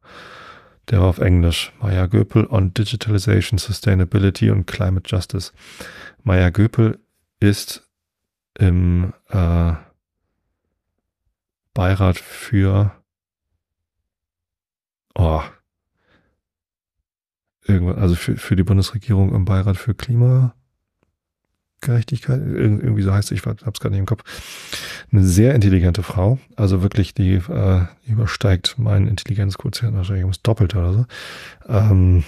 Der war auf Englisch. Maya Göpel on Digitalization, Sustainability und Climate Justice. Maya Göpel ist im äh, Beirat für. Oh, irgendwann, also für, für die Bundesregierung im Beirat für Klimagerechtigkeit, irgendwie so heißt es, ich habe es gerade nicht im Kopf, eine sehr intelligente Frau, also wirklich, die äh, übersteigt meinen Intelligenzquotient wahrscheinlich ums Doppelte oder so. Ähm,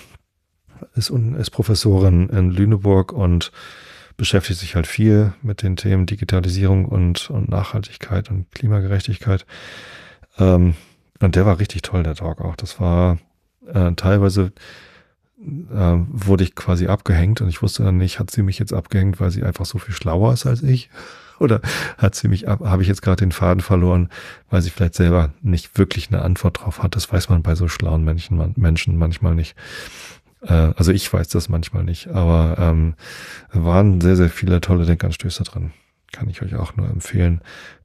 ist, ist Professorin in Lüneburg und beschäftigt sich halt viel mit den Themen Digitalisierung und, und Nachhaltigkeit und Klimagerechtigkeit. Ähm, und der war richtig toll, der Talk auch. Das war äh, teilweise äh, wurde ich quasi abgehängt und ich wusste dann nicht, hat sie mich jetzt abgehängt, weil sie einfach so viel schlauer ist als ich? <laughs> Oder hat sie mich ab, habe ich jetzt gerade den Faden verloren, weil sie vielleicht selber nicht wirklich eine Antwort drauf hat? Das weiß man bei so schlauen Menschen, Menschen manchmal nicht. Äh, also ich weiß das manchmal nicht, aber ähm, waren sehr, sehr viele tolle Denkanstöße drin. Kann ich euch auch nur empfehlen,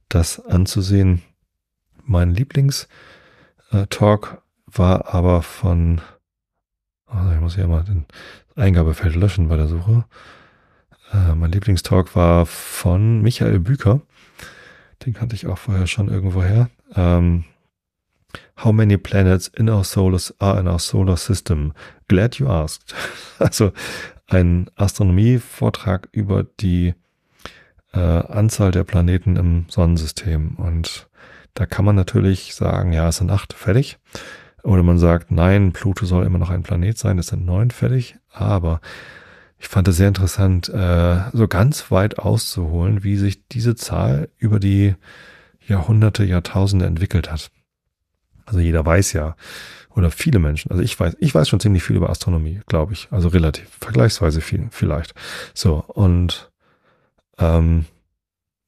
das anzusehen. Mein Lieblings-Talk äh, war aber von also ich muss hier mal den Eingabefeld löschen bei der Suche. Äh, mein Lieblingstalk war von Michael Büker. Den kannte ich auch vorher schon irgendwoher. Ähm, How many planets in our solar are in our solar system? Glad you asked. <laughs> Also ein Astronomie-Vortrag über die äh, Anzahl der Planeten im Sonnensystem. Und da kann man natürlich sagen, ja, es sind acht, fertig. Oder man sagt, nein, Pluto soll immer noch ein Planet sein, das sind neun fertig. Aber ich fand es sehr interessant, äh, so ganz weit auszuholen, wie sich diese Zahl über die Jahrhunderte, Jahrtausende entwickelt hat. Also jeder weiß ja, oder viele Menschen, also ich weiß, ich weiß schon ziemlich viel über Astronomie, glaube ich. Also relativ, vergleichsweise viel, vielleicht. So, und ähm,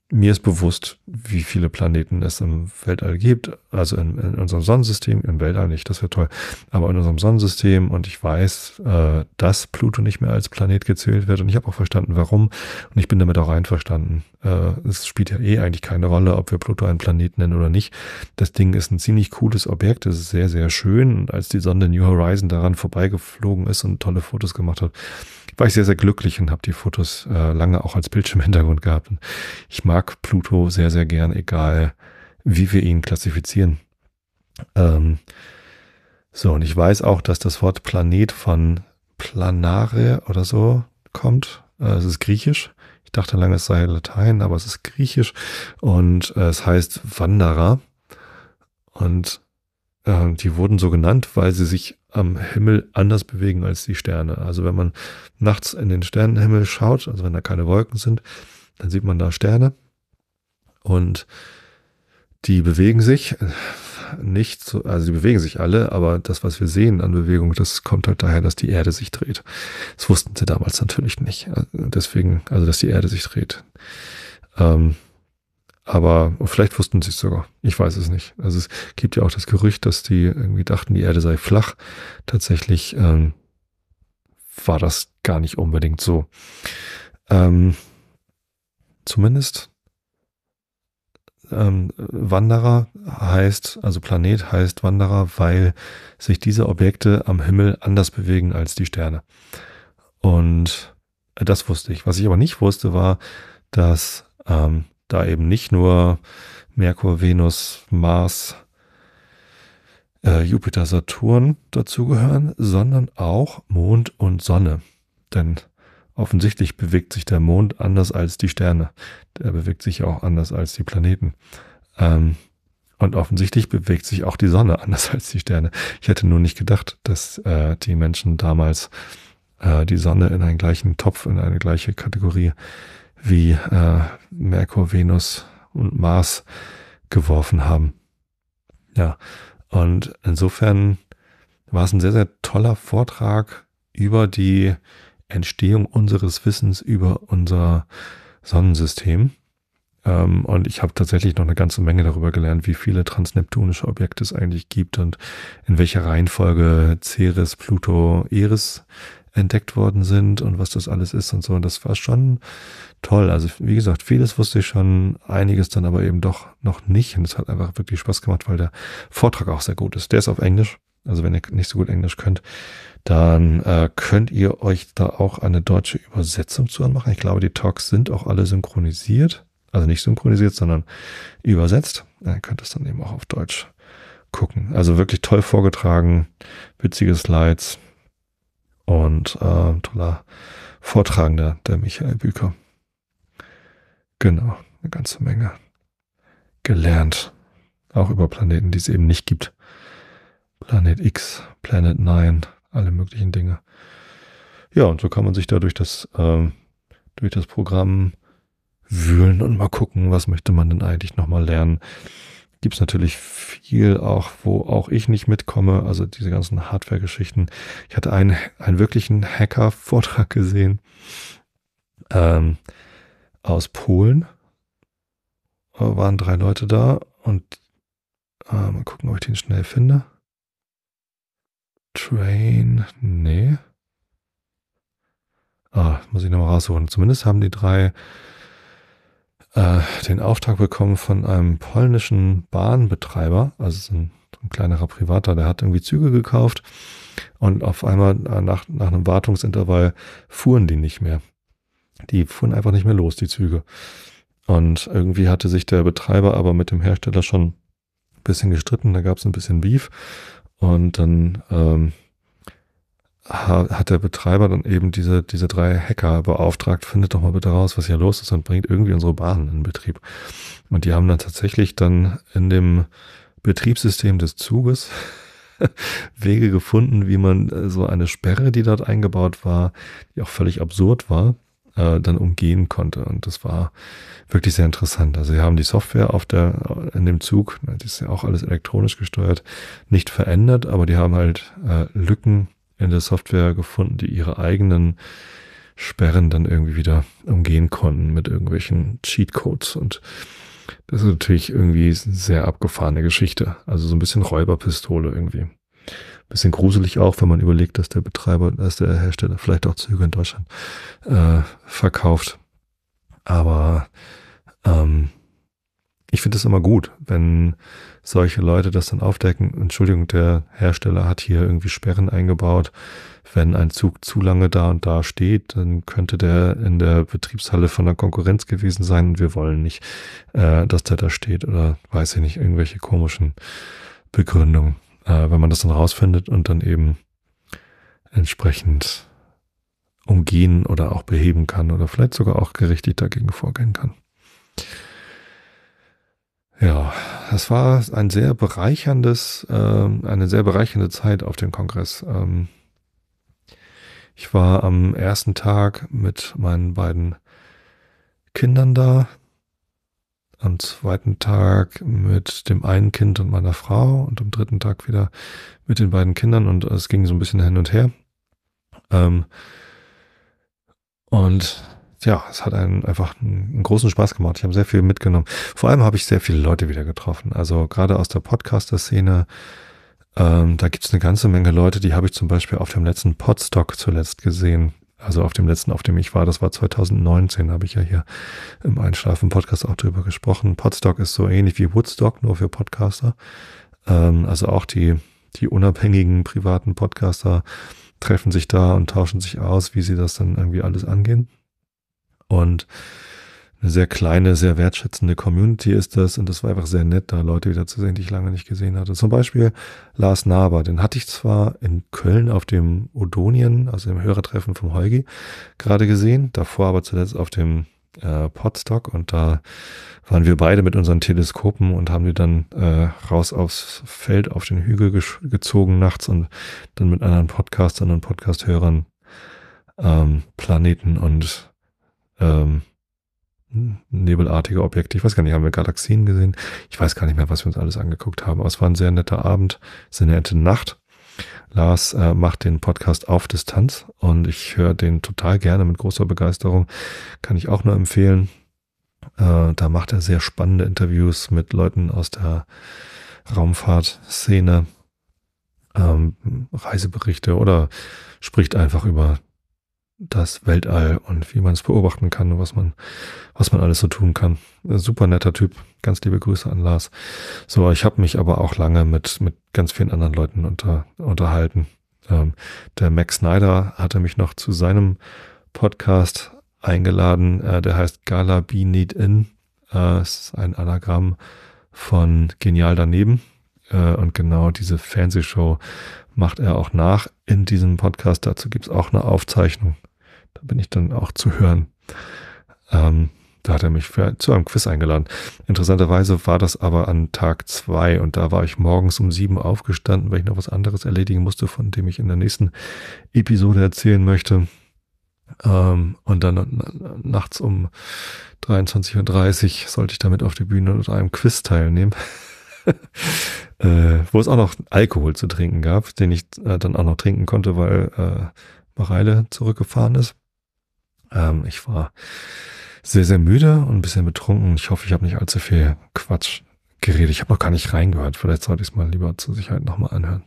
mir ist bewusst, wie viele Planeten es im Weltall gibt, also in, in unserem Sonnensystem, im Weltall nicht, das wäre toll, aber in unserem Sonnensystem und ich weiß, äh, dass Pluto nicht mehr als Planet gezählt wird und ich habe auch verstanden, warum und ich bin damit auch einverstanden. Äh, es spielt ja eh eigentlich keine Rolle, ob wir Pluto einen Planeten nennen oder nicht. Das Ding ist ein ziemlich cooles Objekt, es ist sehr, sehr schön als die Sonde New Horizon daran vorbeigeflogen ist und tolle Fotos gemacht hat, war ich sehr, sehr glücklich und habe die Fotos äh, lange auch als Bildschirmhintergrund gehabt. Und ich mag Pluto sehr, sehr gern, egal wie wir ihn klassifizieren. Ähm, so, und ich weiß auch, dass das Wort Planet von Planare oder so kommt. Äh, es ist griechisch. Ich dachte lange, es sei Latein, aber es ist griechisch und äh, es heißt Wanderer. Und äh, die wurden so genannt, weil sie sich am Himmel anders bewegen als die Sterne. Also wenn man nachts in den Sternenhimmel schaut, also wenn da keine Wolken sind, dann sieht man da Sterne und die bewegen sich nicht, so, also die bewegen sich alle, aber das, was wir sehen an Bewegung, das kommt halt daher, dass die Erde sich dreht. Das wussten sie damals natürlich nicht. Deswegen, also dass die Erde sich dreht. Ähm, aber vielleicht wussten sie es sogar. Ich weiß es nicht. Also es gibt ja auch das Gerücht, dass die irgendwie dachten, die Erde sei flach. Tatsächlich ähm, war das gar nicht unbedingt so. Ähm, zumindest ähm, Wanderer heißt, also Planet heißt Wanderer, weil sich diese Objekte am Himmel anders bewegen als die Sterne. Und äh, das wusste ich. Was ich aber nicht wusste, war, dass ähm, da eben nicht nur Merkur, Venus, Mars, äh, Jupiter, Saturn dazugehören, sondern auch Mond und Sonne. Denn offensichtlich bewegt sich der Mond anders als die Sterne. Der bewegt sich auch anders als die Planeten. Ähm, und offensichtlich bewegt sich auch die Sonne <laughs> anders als die Sterne. Ich hätte nur nicht gedacht, dass äh, die Menschen damals äh, die Sonne in einen gleichen Topf, in eine gleiche Kategorie wie äh, Merkur, Venus und Mars geworfen haben. Ja, und insofern war es ein sehr, sehr toller Vortrag über die Entstehung unseres Wissens über unser Sonnensystem. Ähm, und ich habe tatsächlich noch eine ganze Menge darüber gelernt, wie viele transneptunische Objekte es eigentlich gibt und in welcher Reihenfolge Ceres, Pluto, Eris entdeckt worden sind und was das alles ist und so. Und das war schon toll. Also wie gesagt, vieles wusste ich schon, einiges dann aber eben doch noch nicht. Und es hat einfach wirklich Spaß gemacht, weil der Vortrag auch sehr gut ist. Der ist auf Englisch. Also wenn ihr nicht so gut Englisch könnt, dann äh, könnt ihr euch da auch eine deutsche Übersetzung zu anmachen. Ich glaube, die Talks sind auch alle synchronisiert. Also nicht synchronisiert, sondern übersetzt. Dann könnt ihr es dann eben auch auf Deutsch gucken. Also wirklich toll vorgetragen, witzige Slides, und äh, toller Vortragender, der Michael Büker. Genau, eine ganze Menge gelernt. Auch über Planeten, die es eben nicht gibt. Planet X, Planet 9, alle möglichen Dinge. Ja, und so kann man sich da durch das, ähm, durch das Programm wühlen und mal gucken, was möchte man denn eigentlich nochmal lernen gibt es natürlich viel auch, wo auch ich nicht mitkomme, also diese ganzen Hardware-Geschichten. Ich hatte einen, einen wirklichen Hacker-Vortrag gesehen ähm, aus Polen. Da Waren drei Leute da und äh, mal gucken, ob ich den schnell finde. Train, nee. Ah, muss ich nochmal rausholen. Zumindest haben die drei äh, den Auftrag bekommen von einem polnischen Bahnbetreiber, also ein, ein kleinerer Privater, der hat irgendwie Züge gekauft und auf einmal äh, nach, nach einem Wartungsintervall fuhren die nicht mehr. Die fuhren einfach nicht mehr los, die Züge. Und irgendwie hatte sich der Betreiber aber mit dem Hersteller schon ein bisschen gestritten, da gab es ein bisschen Beef. Und dann ähm, hat der Betreiber dann eben diese, diese drei Hacker beauftragt, findet doch mal bitte raus, was hier los ist und bringt irgendwie unsere Bahnen in Betrieb. Und die haben dann tatsächlich dann in dem Betriebssystem des Zuges <laughs> Wege gefunden, wie man äh, so eine Sperre, die dort eingebaut war, die auch völlig absurd war, äh, dann umgehen konnte. Und das war wirklich sehr interessant. Also sie haben die Software auf der, in dem Zug, das ist ja auch alles elektronisch gesteuert, nicht verändert, aber die haben halt äh, Lücken in der Software gefunden, die ihre eigenen Sperren dann irgendwie wieder umgehen konnten mit irgendwelchen Cheatcodes. Und das ist natürlich irgendwie sehr abgefahrene Geschichte. Also so ein bisschen Räuberpistole irgendwie. Ein bisschen gruselig auch, wenn man überlegt, dass der Betreiber, dass der Hersteller vielleicht auch Züge in Deutschland äh, verkauft. Aber ähm, ich finde es immer gut, wenn solche Leute das dann aufdecken. Entschuldigung, der Hersteller hat hier irgendwie Sperren eingebaut. Wenn ein Zug zu lange da und da steht, dann könnte der in der Betriebshalle von der Konkurrenz gewesen sein wir wollen nicht, äh, dass der da steht oder weiß ich nicht, irgendwelche komischen Begründungen. Äh, wenn man das dann rausfindet und dann eben entsprechend umgehen oder auch beheben kann oder vielleicht sogar auch gerichtlich dagegen vorgehen kann. Ja, das war ein sehr bereicherndes, äh, eine sehr bereichernde Zeit auf dem Kongress. Ähm, ich war am ersten Tag mit meinen beiden Kindern da, am zweiten Tag mit dem einen Kind und meiner Frau und am dritten Tag wieder mit den beiden Kindern und es ging so ein bisschen hin und her. Ähm, und ja, es hat einen einfach einen großen Spaß gemacht. Ich habe sehr viel mitgenommen. Vor allem habe ich sehr viele Leute wieder getroffen. Also gerade aus der Podcaster-Szene, ähm, da gibt es eine ganze Menge Leute, die habe ich zum Beispiel auf dem letzten Podstock zuletzt gesehen. Also auf dem letzten, auf dem ich war, das war 2019, habe ich ja hier im Einschlafen-Podcast auch drüber gesprochen. Podstock ist so ähnlich wie Woodstock, nur für Podcaster. Ähm, also auch die, die unabhängigen privaten Podcaster treffen sich da und tauschen sich aus, wie sie das dann irgendwie alles angehen. Und eine sehr kleine, sehr wertschätzende Community ist das. Und das war einfach sehr nett, da Leute wieder zu sehen, die ich lange nicht gesehen hatte. Zum Beispiel Lars Naber, den hatte ich zwar in Köln auf dem Odonien, also im Hörertreffen vom Heugi, gerade gesehen, davor aber zuletzt auf dem äh, Podstock und da waren wir beide mit unseren Teleskopen und haben die dann äh, raus aufs Feld auf den Hügel gezogen nachts und dann mit anderen Podcastern und Podcasthörern ähm, Planeten und ähm, nebelartige Objekte. Ich weiß gar nicht, haben wir Galaxien gesehen? Ich weiß gar nicht mehr, was wir uns alles angeguckt haben. Aber es war ein sehr netter Abend, sehr nette Nacht. Lars äh, macht den Podcast auf Distanz und ich höre den total gerne mit großer Begeisterung. Kann ich auch nur empfehlen. Äh, da macht er sehr spannende Interviews mit Leuten aus der Raumfahrtszene, ähm, Reiseberichte oder spricht einfach über das Weltall und wie man es beobachten kann und was man, was man alles so tun kann. Äh, super netter Typ. Ganz liebe Grüße an Lars. So, ich habe mich aber auch lange mit, mit ganz vielen anderen Leuten unter, unterhalten. Ähm, der Max Snyder hatte mich noch zu seinem Podcast eingeladen. Äh, der heißt Gala Be Need In. Äh, es ist ein Anagramm von Genial daneben. Äh, und genau diese Fernsehshow macht er auch nach in diesem Podcast. Dazu gibt es auch eine Aufzeichnung. Da bin ich dann auch zu hören. Ähm, da hat er mich für, zu einem Quiz eingeladen. Interessanterweise war das aber an Tag zwei und da war ich morgens um sieben aufgestanden, weil ich noch was anderes erledigen musste, von dem ich in der nächsten Episode erzählen möchte. Ähm, und dann äh, nachts um 23.30 Uhr sollte ich damit auf die Bühne und einem Quiz teilnehmen. <laughs> äh, wo es auch noch Alkohol zu trinken gab, den ich äh, dann auch noch trinken konnte, weil äh, Mareile zurückgefahren ist. Ähm, ich war sehr, sehr müde und ein bisschen betrunken. Ich hoffe, ich habe nicht allzu viel Quatsch geredet. Ich habe noch gar nicht reingehört. Vielleicht sollte ich es mal lieber zur Sicherheit nochmal anhören.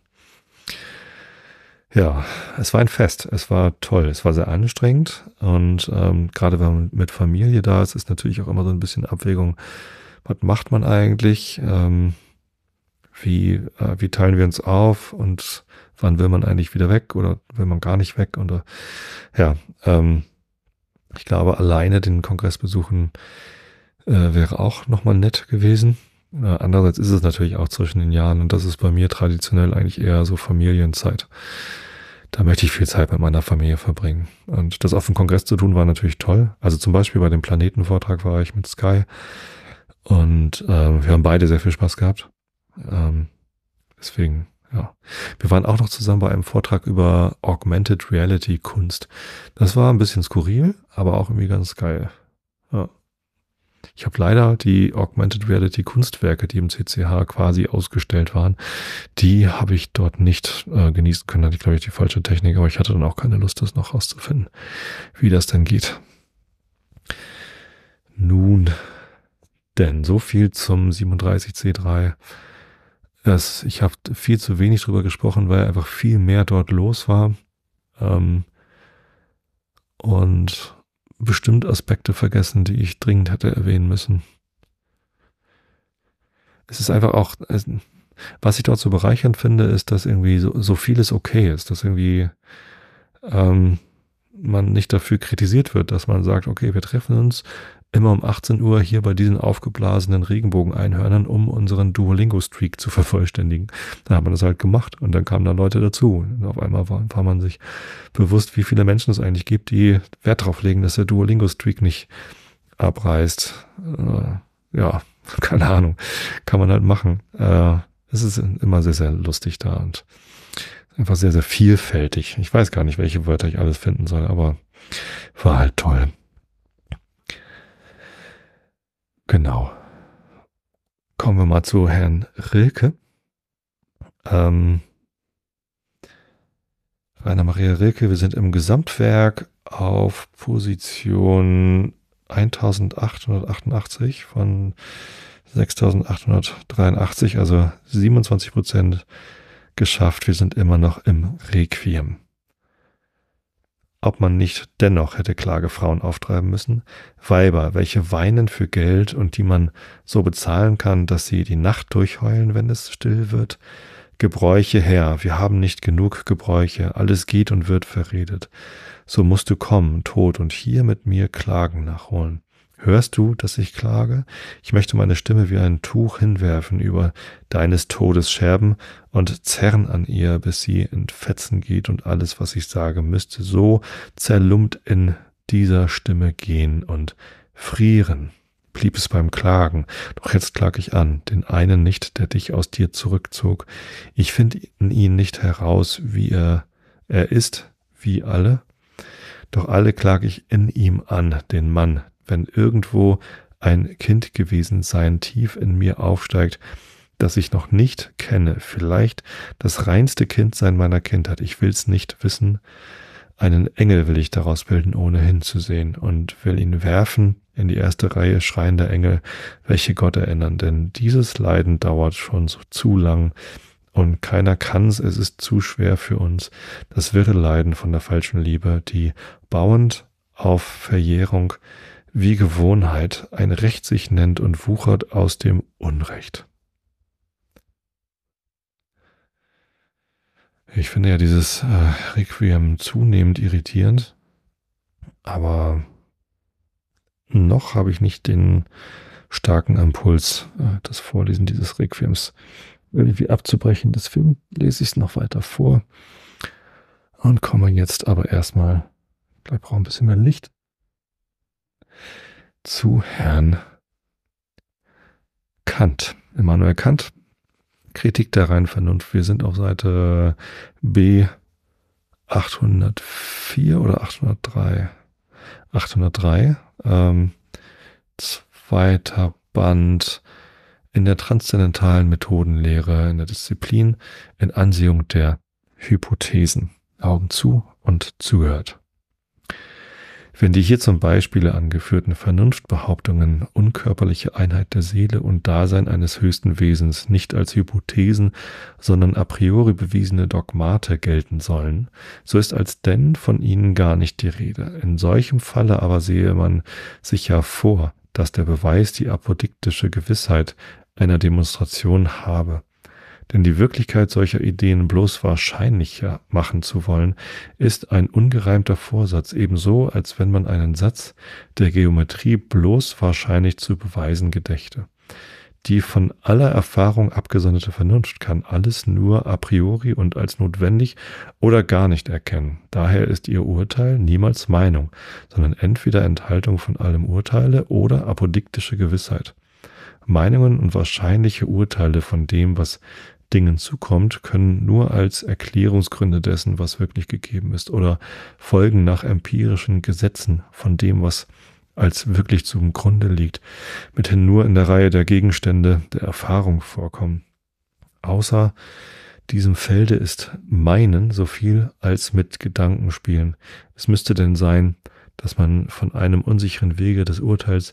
Ja, es war ein Fest. Es war toll. Es war sehr anstrengend. Und ähm, gerade wenn man mit Familie da ist, ist natürlich auch immer so ein bisschen Abwägung. Was macht man eigentlich? Ähm, wie, äh, wie teilen wir uns auf? Und wann will man eigentlich wieder weg? Oder will man gar nicht weg? Und äh, ja, ähm, ich glaube, alleine den Kongress besuchen äh, wäre auch nochmal nett gewesen. Äh, andererseits ist es natürlich auch zwischen den Jahren und das ist bei mir traditionell eigentlich eher so Familienzeit. Da möchte ich viel Zeit mit meiner Familie verbringen. Und das auf dem Kongress zu tun war natürlich toll. Also zum Beispiel bei dem Planetenvortrag war ich mit Sky und äh, wir haben beide sehr viel Spaß gehabt. Ähm, deswegen ja. Wir waren auch noch zusammen bei einem Vortrag über Augmented Reality Kunst. Das war ein bisschen skurril, aber auch irgendwie ganz geil. Ja. Ich habe leider die Augmented Reality Kunstwerke, die im CCH quasi ausgestellt waren, die habe ich dort nicht äh, genießen können. Da hatte ich, glaube ich, die falsche Technik, aber ich hatte dann auch keine Lust, das noch rauszufinden, wie das denn geht. Nun, denn so viel zum 37C3. Das, ich habe viel zu wenig drüber gesprochen, weil einfach viel mehr dort los war. Ähm, und bestimmt Aspekte vergessen, die ich dringend hätte erwähnen müssen. Es ist einfach auch, was ich dort so bereichernd finde, ist, dass irgendwie so, so vieles okay ist, dass irgendwie ähm, man nicht dafür kritisiert wird, dass man sagt, okay, wir treffen uns, immer um 18 Uhr hier bei diesen aufgeblasenen Regenbogeneinhörnern, um unseren Duolingo-Streak zu vervollständigen. Da haben wir das halt gemacht und dann kamen da Leute dazu. Und auf einmal war, war man sich bewusst, wie viele Menschen es eigentlich gibt, die Wert drauf legen, dass der Duolingo-Streak nicht abreißt. Äh, ja, <laughs> keine Ahnung. Kann man halt machen. Äh, es ist immer sehr, sehr lustig da und einfach sehr, sehr vielfältig. Ich weiß gar nicht, welche Wörter ich alles finden soll, aber war halt toll. Genau. Kommen wir mal zu Herrn Rilke. Ähm, Rainer Maria Rilke, wir sind im Gesamtwerk auf Position 1888 von 6883, also 27 Prozent geschafft. Wir sind immer noch im Requiem ob man nicht dennoch hätte Klagefrauen auftreiben müssen, Weiber, welche weinen für Geld und die man so bezahlen kann, dass sie die Nacht durchheulen, wenn es still wird. Gebräuche her, wir haben nicht genug Gebräuche, alles geht und wird verredet. So musst du kommen, tot, und hier mit mir Klagen nachholen. Hörst du, dass ich klage? Ich möchte meine Stimme wie ein Tuch hinwerfen über deines Todes Scherben und zerren an ihr, bis sie in Fetzen geht und alles, was ich sage, müsste so zerlumpt in dieser Stimme gehen und frieren. Blieb es beim Klagen, doch jetzt klag ich an, den einen nicht, der dich aus dir zurückzog. Ich finde ihn nicht heraus, wie er, er ist, wie alle, doch alle klag ich in ihm an, den Mann, wenn irgendwo ein Kind gewesen sein tief in mir aufsteigt, das ich noch nicht kenne, vielleicht das reinste Kind sein meiner Kindheit, ich will's nicht wissen, einen Engel will ich daraus bilden, ohne hinzusehen, und will ihn werfen in die erste Reihe schreiender Engel, welche Gott erinnern, denn dieses Leiden dauert schon so zu lang, und keiner kann's, es ist zu schwer für uns, das wirre Leiden von der falschen Liebe, die bauend auf Verjährung wie Gewohnheit ein Recht sich nennt und wuchert aus dem Unrecht. Ich finde ja dieses äh, Requiem zunehmend irritierend, aber noch habe ich nicht den starken Impuls, äh, das Vorlesen dieses Requiems irgendwie abzubrechen. Deswegen lese ich es noch weiter vor und komme jetzt aber erstmal, vielleicht brauche ein bisschen mehr Licht zu Herrn Kant. Immanuel Kant, Kritik der reinen Vernunft. Wir sind auf Seite B 804 oder 803. 803. Ähm, zweiter Band in der transzendentalen Methodenlehre, in der Disziplin, in Ansehung der Hypothesen. Augen zu und zugehört. Wenn die hier zum Beispiel angeführten Vernunftbehauptungen unkörperliche Einheit der Seele und Dasein eines höchsten Wesens nicht als Hypothesen, sondern a priori bewiesene Dogmate gelten sollen, so ist als denn von ihnen gar nicht die Rede. In solchem Falle aber sehe man sich ja vor, dass der Beweis die apodiktische Gewissheit einer Demonstration habe denn die Wirklichkeit solcher Ideen bloß wahrscheinlicher machen zu wollen, ist ein ungereimter Vorsatz, ebenso als wenn man einen Satz der Geometrie bloß wahrscheinlich zu beweisen gedächte. Die von aller Erfahrung abgesonderte Vernunft kann alles nur a priori und als notwendig oder gar nicht erkennen. Daher ist ihr Urteil niemals Meinung, sondern entweder Enthaltung von allem Urteile oder apodiktische Gewissheit. Meinungen und wahrscheinliche Urteile von dem, was Dingen zukommt, können nur als Erklärungsgründe dessen, was wirklich gegeben ist, oder folgen nach empirischen Gesetzen von dem, was als wirklich zum Grunde liegt, mithin nur in der Reihe der Gegenstände der Erfahrung vorkommen. Außer diesem Felde ist meinen so viel als mit Gedanken spielen. Es müsste denn sein, dass man von einem unsicheren Wege des Urteils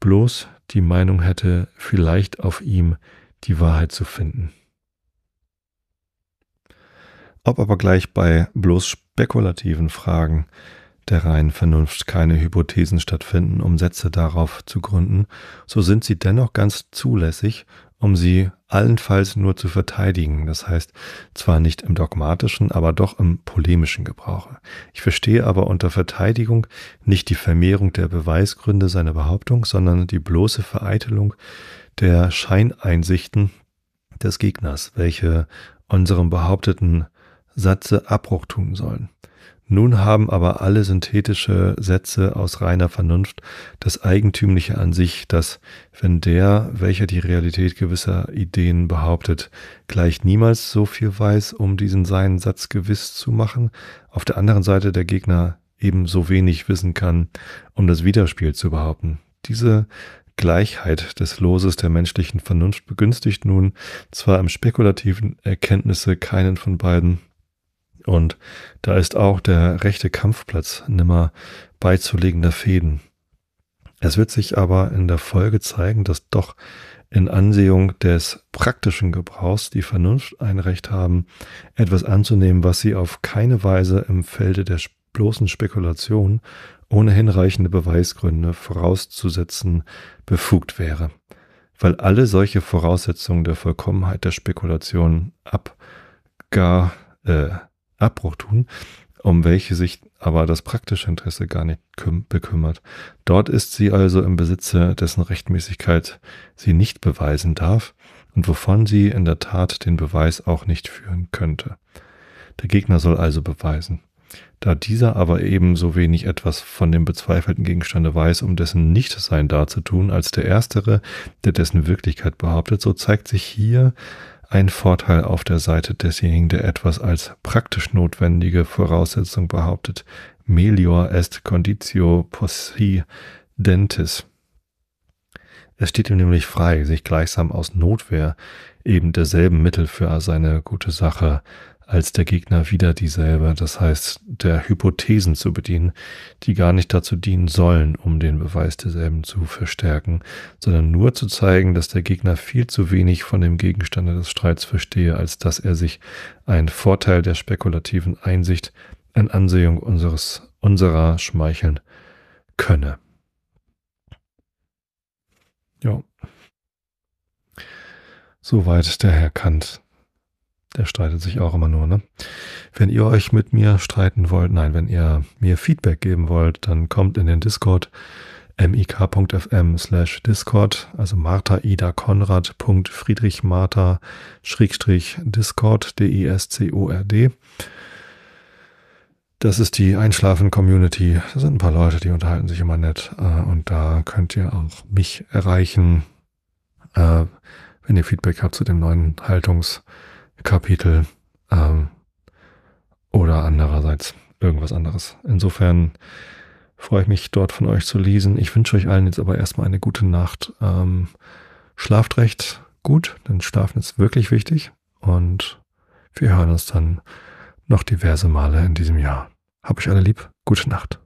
bloß die Meinung hätte, vielleicht auf ihm die Wahrheit zu finden. Ob aber gleich bei bloß spekulativen Fragen der reinen Vernunft keine Hypothesen stattfinden, um Sätze darauf zu gründen, so sind sie dennoch ganz zulässig, um sie allenfalls nur zu verteidigen, das heißt zwar nicht im dogmatischen, aber doch im polemischen Gebrauche. Ich verstehe aber unter Verteidigung nicht die Vermehrung der Beweisgründe seiner Behauptung, sondern die bloße Vereitelung der Scheineinsichten des Gegners, welche unserem behaupteten Sätze Abbruch tun sollen. Nun haben aber alle synthetische Sätze aus reiner Vernunft das Eigentümliche an sich, dass, wenn der, welcher die Realität gewisser Ideen behauptet, gleich niemals so viel weiß, um diesen seinen Satz gewiss zu machen, auf der anderen Seite der Gegner ebenso wenig wissen kann, um das Widerspiel zu behaupten. Diese Gleichheit des Loses der menschlichen Vernunft begünstigt nun zwar im spekulativen Erkenntnisse keinen von beiden, und da ist auch der rechte Kampfplatz nimmer beizulegender Fäden. Es wird sich aber in der Folge zeigen, dass doch in Ansehung des praktischen Gebrauchs die Vernunft ein Recht haben, etwas anzunehmen, was sie auf keine Weise im Felde der bloßen Spekulation ohne hinreichende Beweisgründe vorauszusetzen befugt wäre, weil alle solche Voraussetzungen der Vollkommenheit der Spekulation abgar, äh, Abbruch tun, um welche sich aber das praktische Interesse gar nicht bekümmert. Dort ist sie also im Besitze, dessen Rechtmäßigkeit sie nicht beweisen darf und wovon sie in der Tat den Beweis auch nicht führen könnte. Der Gegner soll also beweisen. Da dieser aber ebenso wenig etwas von dem bezweifelten Gegenstande weiß, um dessen Nichtsein darzutun, als der Erstere, der dessen Wirklichkeit behauptet, so zeigt sich hier ein Vorteil auf der Seite desjenigen, der etwas als praktisch notwendige Voraussetzung behauptet. Melior est conditio possidentes. Es steht ihm nämlich frei, sich gleichsam aus Notwehr eben derselben Mittel für seine gute Sache als der Gegner wieder dieselbe. Das heißt, der Hypothesen zu bedienen, die gar nicht dazu dienen sollen, um den Beweis derselben zu verstärken, sondern nur zu zeigen, dass der Gegner viel zu wenig von dem Gegenstande des Streits verstehe, als dass er sich einen Vorteil der spekulativen Einsicht an Ansehung unseres, unserer schmeicheln könne. Ja. Soweit der Herr Kant der streitet sich auch immer nur, ne? Wenn ihr euch mit mir streiten wollt, nein, wenn ihr mir Feedback geben wollt, dann kommt in den Discord mik.fm slash Discord, also Martha Ida Konrad Friedrich Martha Schrägstrich Discord, D-I-S-C-O-R-D. Das ist die Einschlafen-Community. Da sind ein paar Leute, die unterhalten sich immer nett. Äh, und da könnt ihr auch mich erreichen, äh, wenn ihr Feedback habt zu dem neuen Haltungs- Kapitel ähm, oder andererseits irgendwas anderes. Insofern freue ich mich dort von euch zu lesen. Ich wünsche euch allen jetzt aber erstmal eine gute Nacht. Ähm, schlaft recht gut, denn Schlafen ist wirklich wichtig und wir hören uns dann noch diverse Male in diesem Jahr. Hab euch alle lieb. Gute Nacht.